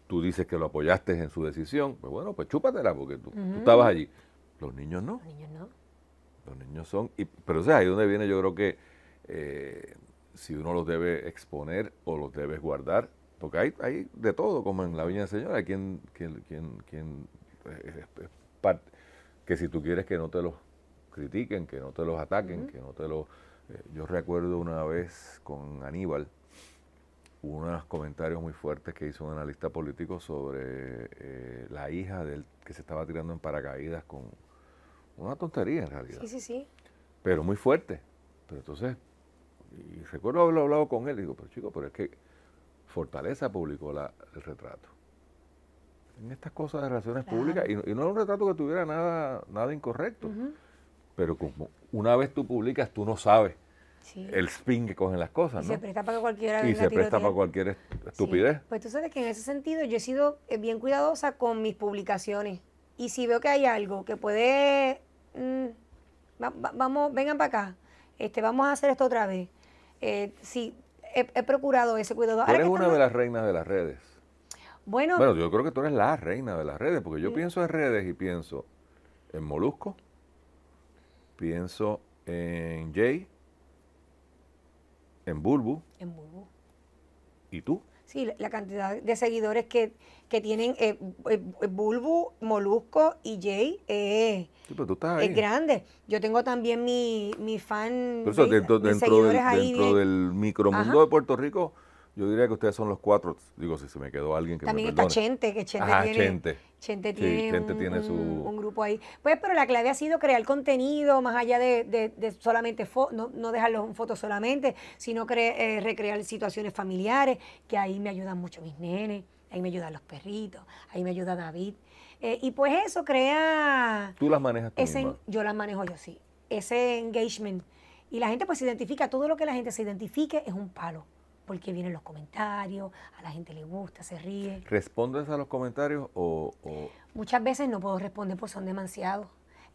tú dices que lo apoyaste en su decisión, pues bueno, pues chúpatela, porque tú, estabas allí. Los niños no. Los niños no. Los niños son, y, pero o sea, ahí es donde viene yo creo que eh, si uno los debe exponer o los debes guardar, porque hay, de todo, como en la Viña señora Señor, hay quien, quien, quien, eh, que si tú quieres que no te los critiquen, que no te los ataquen, que no te los... Eh, yo recuerdo una vez con Aníbal unos comentarios muy fuertes que hizo un analista político sobre eh, la hija del que se estaba tirando en paracaídas con una tontería en realidad. Sí, sí, sí. Pero muy fuerte. Pero entonces y recuerdo haberlo hablado con él, digo, pero chico, pero es que Fortaleza publicó la, el retrato. En estas cosas de relaciones públicas, y, no era un retrato que tuviera nada, nada incorrecto, pero como una vez tú publicas, tú no sabes el spin que cogen las cosas. ¿no? se presta para que cualquiera. Y se presta para cualquier estupidez. Pues tú sabes que en ese sentido yo he sido eh, bien cuidadosa con mis publicaciones. Y si veo que hay algo que puede. Mm, vamos, vengan para acá. Este, vamos a hacer esto otra vez eh, sí, he, procurado ese cuidado. eres una de las reinas de las redes. Bueno, yo creo que tú eres la reina de las redes, porque yo pienso en redes y pienso en Molusco, pienso en Jay, en Bulbu. En Bulbu. ¿Y tú? Sí, la, cantidad de seguidores que, tienen eh, eh, Bulbu, Molusco y Jay eh, es grande. Yo tengo también mi, mi fan. dentro, dentro, del, micromundo de Puerto Rico, yo diría que ustedes son los cuatro. Digo, si se me quedó alguien que También está Chente, que Chente ah, tiene. Chente. tiene, un, su... un, grupo ahí. Pues, pero la clave ha sido crear contenido más allá de, solamente no, dejarlo en fotos solamente, sino eh, recrear situaciones familiares, que ahí me ayudan mucho mis nenes, ahí me ayudan los perritos, ahí me ayuda David. Eh, y pues eso crea... Tú las manejas tú Yo las manejo yo, sí. Ese engagement. Y la gente pues se identifica, todo lo que la gente se identifique es un palo, porque vienen los comentarios, a la gente le gusta, se ríe. ¿Respondes a los comentarios o...? o? Muchas veces no puedo responder porque son demasiados.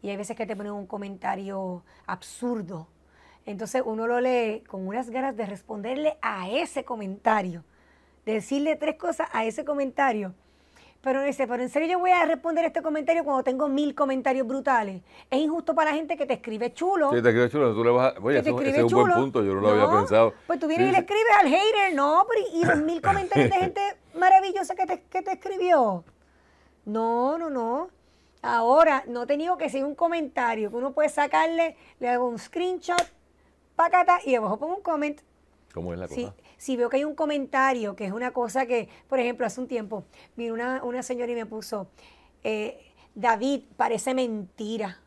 Y hay veces que te ponen un comentario absurdo. Entonces uno lo lee con unas ganas de responderle a ese comentario, decirle tres cosas a ese comentario pero dice, pero en serio yo voy a responder este comentario cuando tengo mil comentarios brutales. Es injusto para la gente que te escribe chulo. Sí, te escribe chulo, tú le vas a... Oye, ese es un buen punto, yo no, lo había pensado. Pues tú vienes y le escribes al hater, no, pero y los mil comentarios de gente maravillosa que te, que te escribió. No, no, no. Ahora, no te que sea un comentario, que uno puede sacarle, le hago un screenshot, pacata, y abajo pongo un comment. ¿Cómo es la cosa? Sí si veo que hay un comentario, que es una cosa que, por ejemplo, hace un tiempo, mira una, una señora y me puso, eh, David, parece mentira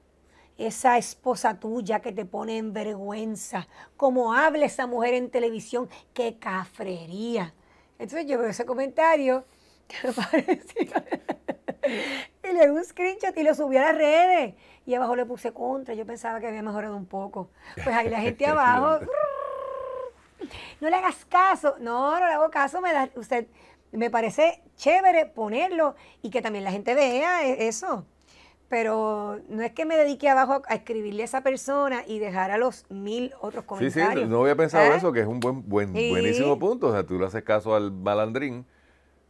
esa esposa tuya que te pone en vergüenza, cómo habla esa mujer en televisión, qué cafrería. Entonces yo veo ese comentario que me y le di un screenshot y lo subí a las redes. Y abajo le puse contra, yo pensaba que había mejorado un poco. Pues ahí la gente abajo no le hagas caso. No, no le hago caso, me da, usted, me parece chévere ponerlo y que también la gente vea e, eso. Pero no es que me dedique abajo a escribirle a esa persona y dejar a los mil otros comentarios. Sí, sí, no había pensado ¿Eh? eso, que es un buen, buen buenísimo punto. O sea, tú le haces caso al malandrín,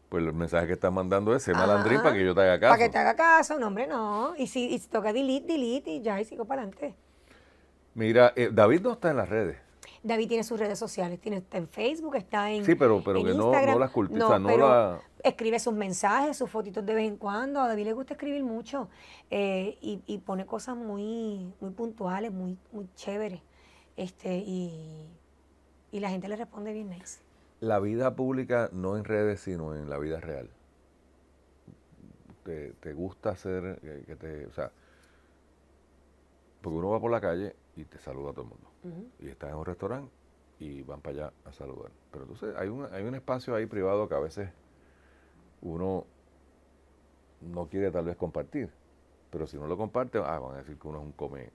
pues los mensajes que estás mandando ese malandrín para que yo te haga caso. Para que te haga caso, no, hombre, no. Y si, toca delete, delete y ya, y sigo para adelante. Mira, eh, David no está en las redes. David tiene sus redes sociales, tiene, está en Facebook, está en Sí, pero, que no, las escribe sus mensajes, sus fotitos de vez en cuando. A David le gusta escribir mucho eh, y, pone cosas muy, muy puntuales, muy, muy chéveres. Este, y, la gente le responde bien nice. La vida pública no en redes, sino en la vida real. Te, gusta hacer, eh, que te, o sea, porque uno va por la calle y te saluda a todo el mundo y están en un restaurante y van para allá a saludar. Pero entonces hay un, hay un espacio ahí privado que a veces uno no quiere tal vez compartir, pero si no lo comparte, ah, van a decir que uno es un come.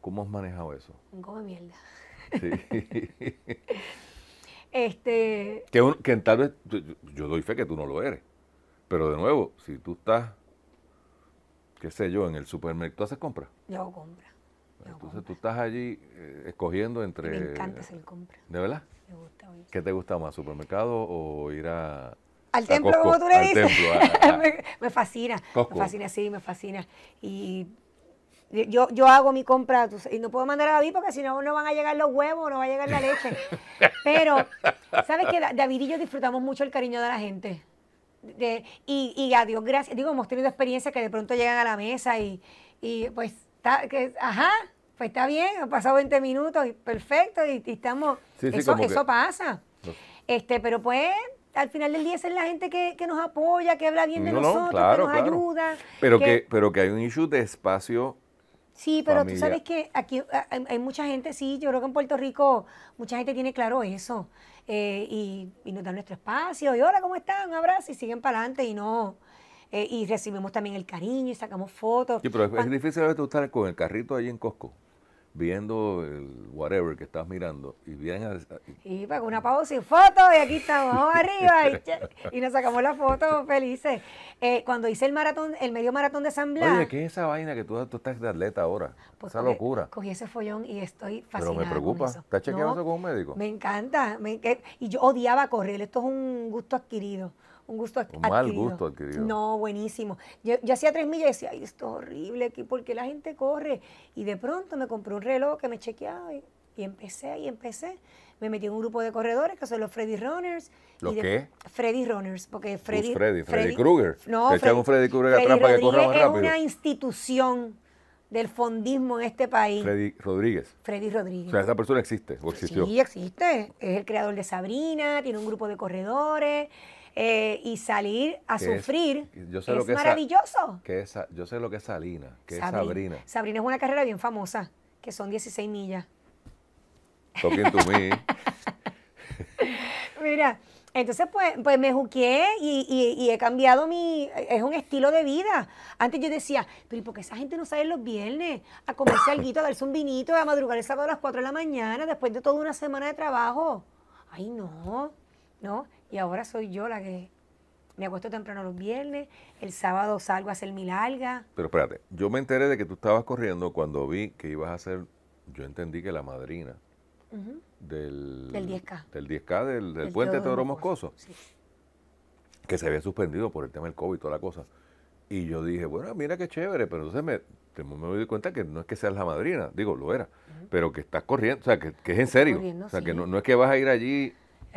¿Cómo, has manejado eso? Un come mierda. Sí. este... Que, tal vez, yo, doy fe que tú no lo eres, pero de nuevo, si tú estás, qué sé yo, en el supermercado, ¿tú haces compras? Yo hago entonces tú estás allí eh, escogiendo entre... Me encanta hacer compra. ¿De verdad? Me gusta. ¿Qué te gusta más, supermercado o ir a... Al templo, como tú le dices. Templo, me, fascina. Me fascina, sí, me fascina. Y yo, yo hago mi compra y no puedo mandar a David porque si no, no van a llegar los huevos, no va a llegar la leche. Pero, ¿sabes qué? David y yo disfrutamos mucho el cariño de la gente. De, y, a Dios gracias, digo, hemos tenido experiencias que de pronto llegan a la mesa y, pues, que, ajá, pues está bien, han pasado 20 minutos, perfecto, y, estamos, eso, pasa. Este, pero pues al final del día es la gente que, que nos apoya, que habla bien de nosotros, que nos ayuda. Pero que, pero que hay un issue de espacio. Sí, pero tú sabes que aquí hay, mucha gente, sí, yo creo que en Puerto Rico mucha gente tiene claro eso. Eh, y, nos da nuestro espacio, y hola, ¿cómo están? Un abrazo, y siguen para adelante y no. Eh, y recibimos también el cariño y sacamos fotos. Sí, pero es, difícil a veces estar con el carrito allí en Costco viendo el whatever que estás mirando y bien Y para una pausa y foto y aquí estamos arriba y, nos sacamos la foto felices. Eh, cuando hice el maratón, el medio maratón de San Blas. Oye, ¿qué es esa vaina que tú, tú estás de atleta ahora? Pues esa locura. Cogí ese follón y estoy fascinada Pero me preocupa. ¿Estás chequeando con un médico? Me encanta. y yo odiaba correr. Esto es un gusto adquirido un gusto adquirido. mal gusto adquirido. No, buenísimo. Yo, hacía tres millas y decía, ay, esto es horrible, aquí, porque la gente corre? Y de pronto me compré un reloj que me chequeaba y, empecé, y empecé. Me metí en un grupo de corredores que son los Freddy Runners. ¿Los qué? Freddy Runners, porque Freddy... Freddy, Freddy, Krueger. No, Freddy, un Freddy Krueger que es una institución del fondismo en este país. Freddy Rodríguez. Freddy Rodríguez. O sea, esa persona existe o existió. Sí, existe. Es el creador de Sabrina, tiene un grupo de corredores, eh, y salir a sufrir es, maravilloso. que yo sé lo que es Salina, que es Sabrina. Sabrina es una carrera bien famosa, que son 16 millas. Talking to Mira, entonces pues, pues me juqué y, y, he cambiado mi, es un estilo de vida. Antes yo decía, pero ¿y por qué esa gente no sale los viernes a comerse algo, a darse un vinito, a madrugar el sábado a las 4 de la mañana, después de toda una semana de trabajo? Ay, no. ¿no? Y ahora soy yo la que me acuesto temprano los viernes, el sábado salgo a hacer mi larga. Pero espérate, yo me enteré de que tú estabas corriendo cuando vi que ibas a hacer, yo entendí que la madrina del, del 10K. Del 10K del, del puente Teodoro pues. Moscoso. Que se había suspendido por el tema del COVID y toda la cosa. Y yo dije, bueno, mira qué chévere, pero entonces me, me doy cuenta que no es que seas la madrina, digo, lo era, pero que estás corriendo, o sea, que, es en serio. o sea, que no, no es que vas a ir allí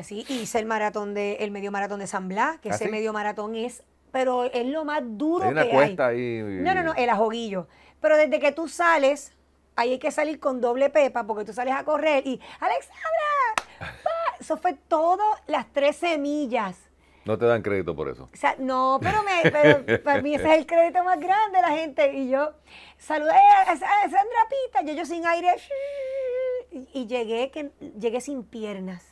y hice el maratón de, el medio maratón de San Blas, que ¿Ah, ese medio maratón es, pero es lo más duro hay una cuesta Ahí, No, no, no, el ajoguillo. Pero desde que tú sales, ahí hay que salir con doble pepa, porque tú sales a correr y ¡Alexandra! Eso fue todo las tres semillas. No te dan crédito por eso. no, pero, para mí ese es el crédito más grande la gente. Y yo saludé a, Sandra Pita, yo, yo sin aire, y llegué, que, llegué sin piernas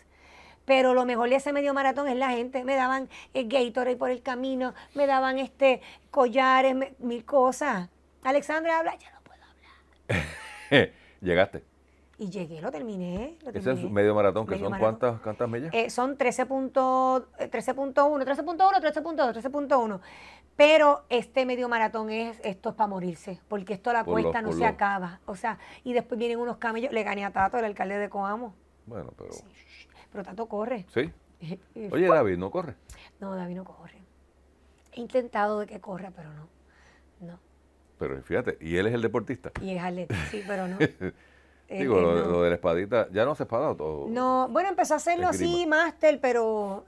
pero lo mejor de ese medio maratón es la gente. Me daban eh, Gator ahí por el camino, me daban este collares, mil cosas. Alexandra habla, ya no puedo hablar. Llegaste. Y llegué, lo terminé. Ese es medio maratón, que son cuántas, cuántas millas? Eh, son 13.1, 13.1, 13.2, 13.1. Pero este medio maratón es, esto es para morirse, porque esto la cuesta no se acaba. O sea, y después vienen unos camellos, le gané a Tato, el alcalde de Coamo. Bueno, pero... Pero tanto, corre. Sí. Oye, David, ¿no corre? No, David no corre. He intentado de que corra, pero no. No. Pero fíjate, y él es el deportista. Y es atleta, sí, pero no. Eh, Digo, eh, lo, de la espadita, ¿ya no se espadado todo? No, bueno, empezó a hacerlo así, máster, pero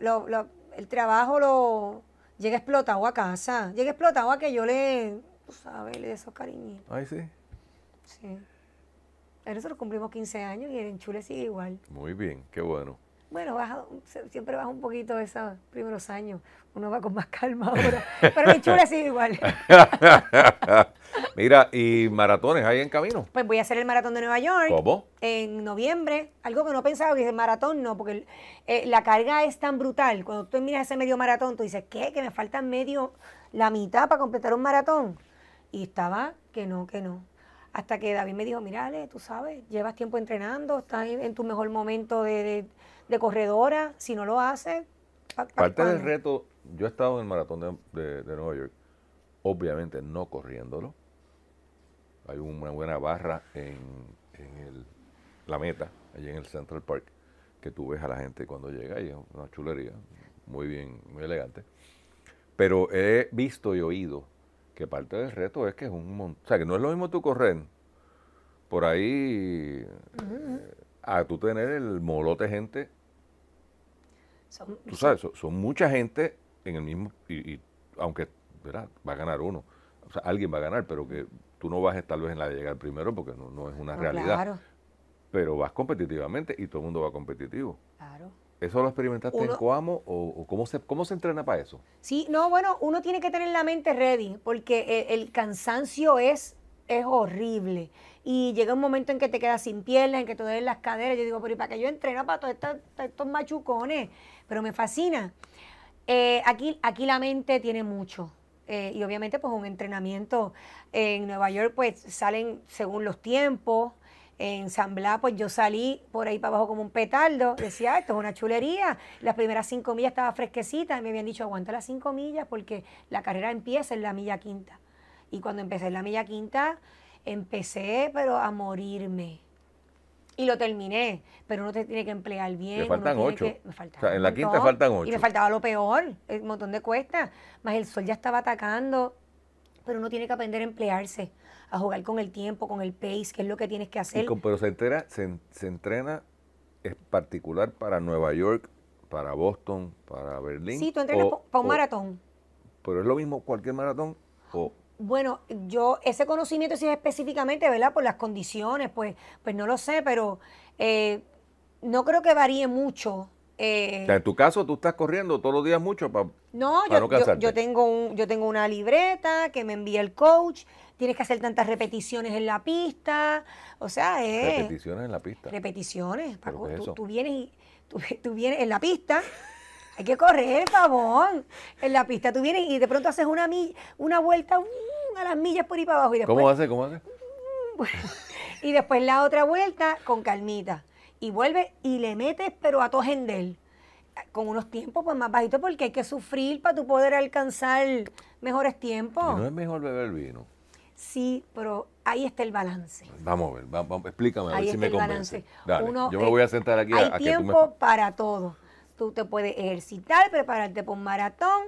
el trabajo lo llega explotado a casa. Llega explotado a que yo le, tú sabes, le de esos cariñitos. Ay, sí. Sí. lo cumplimos 15 años y el enchule sigue igual. Muy bien, qué bueno. Bueno, baja, siempre baja un poquito esos primeros años. Uno va con más calma ahora. Pero mi chula sigue igual. Mira, ¿y maratones hay en camino? Pues voy a hacer el maratón de Nueva York. ¿Cómo? En noviembre. Algo que no pensaba que es maratón, no, porque eh, la carga es tan brutal. Cuando tú miras ese medio maratón, tú dices, ¿qué? Que me faltan medio, la mitad para completar un maratón. Y estaba que no, que no. Hasta que David me dijo, mirale, tú sabes, llevas tiempo entrenando, estás en, tu mejor momento de de corredora, si no lo hace. Parte del reto, yo he estado en el maratón de, Nueva York, obviamente no corriéndolo. Hay una buena barra en, la meta, allí en el Central Park, que tú ves a la gente cuando llega y es una chulería, muy bien, muy elegante. Pero he visto y oído que parte del reto es que es un montón, o sea, que no es lo mismo tú correr por ahí eh, a tú tener el molote gente Tú sabes, son, mucha gente en el mismo, y, aunque ¿verdad? va a ganar uno, o sea, alguien va a ganar, pero que tú no vas tal vez en la de llegar primero porque no, es una realidad. Claro. Pero vas competitivamente y todo el mundo va competitivo. Claro. ¿Eso lo experimentaste en Coamo o, cómo, se, cómo se entrena para eso? Sí, no, bueno, uno tiene que tener la mente ready porque e, el, cansancio es, es horrible. Y llega un momento en que te quedas sin piernas, en que te duelen las caderas. Yo digo, pero ¿y para qué yo entreno para todos estos, estos machucones? pero me fascina. Eh, aquí, aquí la mente tiene mucho. Eh, y obviamente, pues un entrenamiento en Nueva York, pues salen según los tiempos. En San Blas, pues yo salí por ahí para abajo como un petardo. Decía, esto es una chulería. Las primeras cinco millas estaba fresquecita. Y me habían dicho, aguanta las cinco millas porque la carrera empieza en la milla quinta. Y cuando empecé en la milla quinta, empecé, pero a morirme y lo terminé. Pero uno te tiene que emplear bien. Me faltan ocho. en la quinta faltan ocho. Y me faltaba lo peor, un montón de cuestas. Más el sol ya estaba atacando. Pero uno tiene que aprender a emplearse, a jugar con el tiempo, con el pace, que es lo que tienes que hacer. pero se, se entrena es particular para Nueva York, para Boston, para Berlín. Sí, tú entrenas para un maratón. Pero es lo mismo cualquier maratón. O, bueno, yo ese conocimiento si es específicamente, ¿verdad? Por las condiciones, pues, pues no lo sé, pero eh, no creo que varíe mucho. Eh. en tu caso, tú estás corriendo todos los días mucho para no, yo, no Yo, tengo yo tengo una libreta que me envía el coach. Tienes que hacer tantas repeticiones en la pista. O sea, Repeticiones en la pista. Repeticiones, Paco. tú, vienes tú vienes en la pista. Hay que correr, pavón. En la pista tú vienes y de pronto haces una, una vuelta uh, a las millas por ahí para abajo. Y después, ¿Cómo hace? ¿Cómo hace? y después la otra vuelta con calmita. Y vuelve y le metes, pero a en él. con unos tiempos pues más bajitos porque hay que sufrir para tú poder alcanzar mejores tiempos. ¿No es mejor beber vino? Sí, pero ahí está el balance. Vamos a ver, explícame a ver si me convence. yo me voy a sentar aquí. Hay tiempo para todo tú te puedes ejercitar, prepararte por un maratón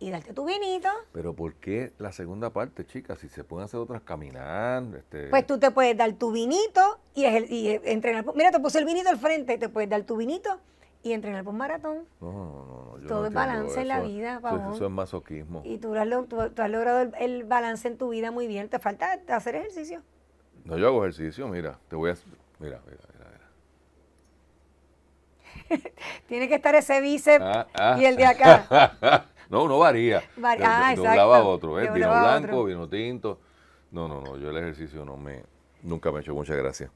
y darte tu vinito. Pero ¿por qué la segunda parte, chicas? Si se pueden hacer otras caminando Este... Pues tú te puedes dar tu vinito y, y, entrenar. Mira, te puse el vinito al frente, te puedes dar tu vinito y entrenar por maratón. No, no, no. Todo es balance en la vida, vamos. Eso es masoquismo. Y tú has, logrado el, el, balance en tu vida muy bien. Te falta hacer ejercicio. No, yo hago ejercicio, mira. Te voy a... Mira, mira. Tiene que estar ese bíceps ah, ah. y el de acá. no, no varía. ah, otro. Vino blanco, vino tinto. No, no, no. Yo el ejercicio no me, nunca me he hecho muchas gracias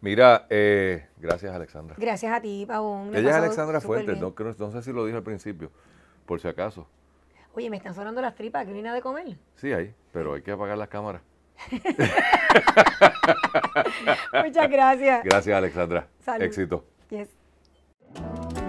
Mira, eh, gracias Alexandra. Gracias a ti, Pabón Ella es Alexandra Fuentes, no, sé si lo dije al principio, por si acaso. Oye, me están sonando las tripas, que no hay nada de comer. Sí, hay, pero hay que apagar las cámaras. Muchas gracias. Gracias, Alexandra. Salud. Éxito. Yes. Thank you.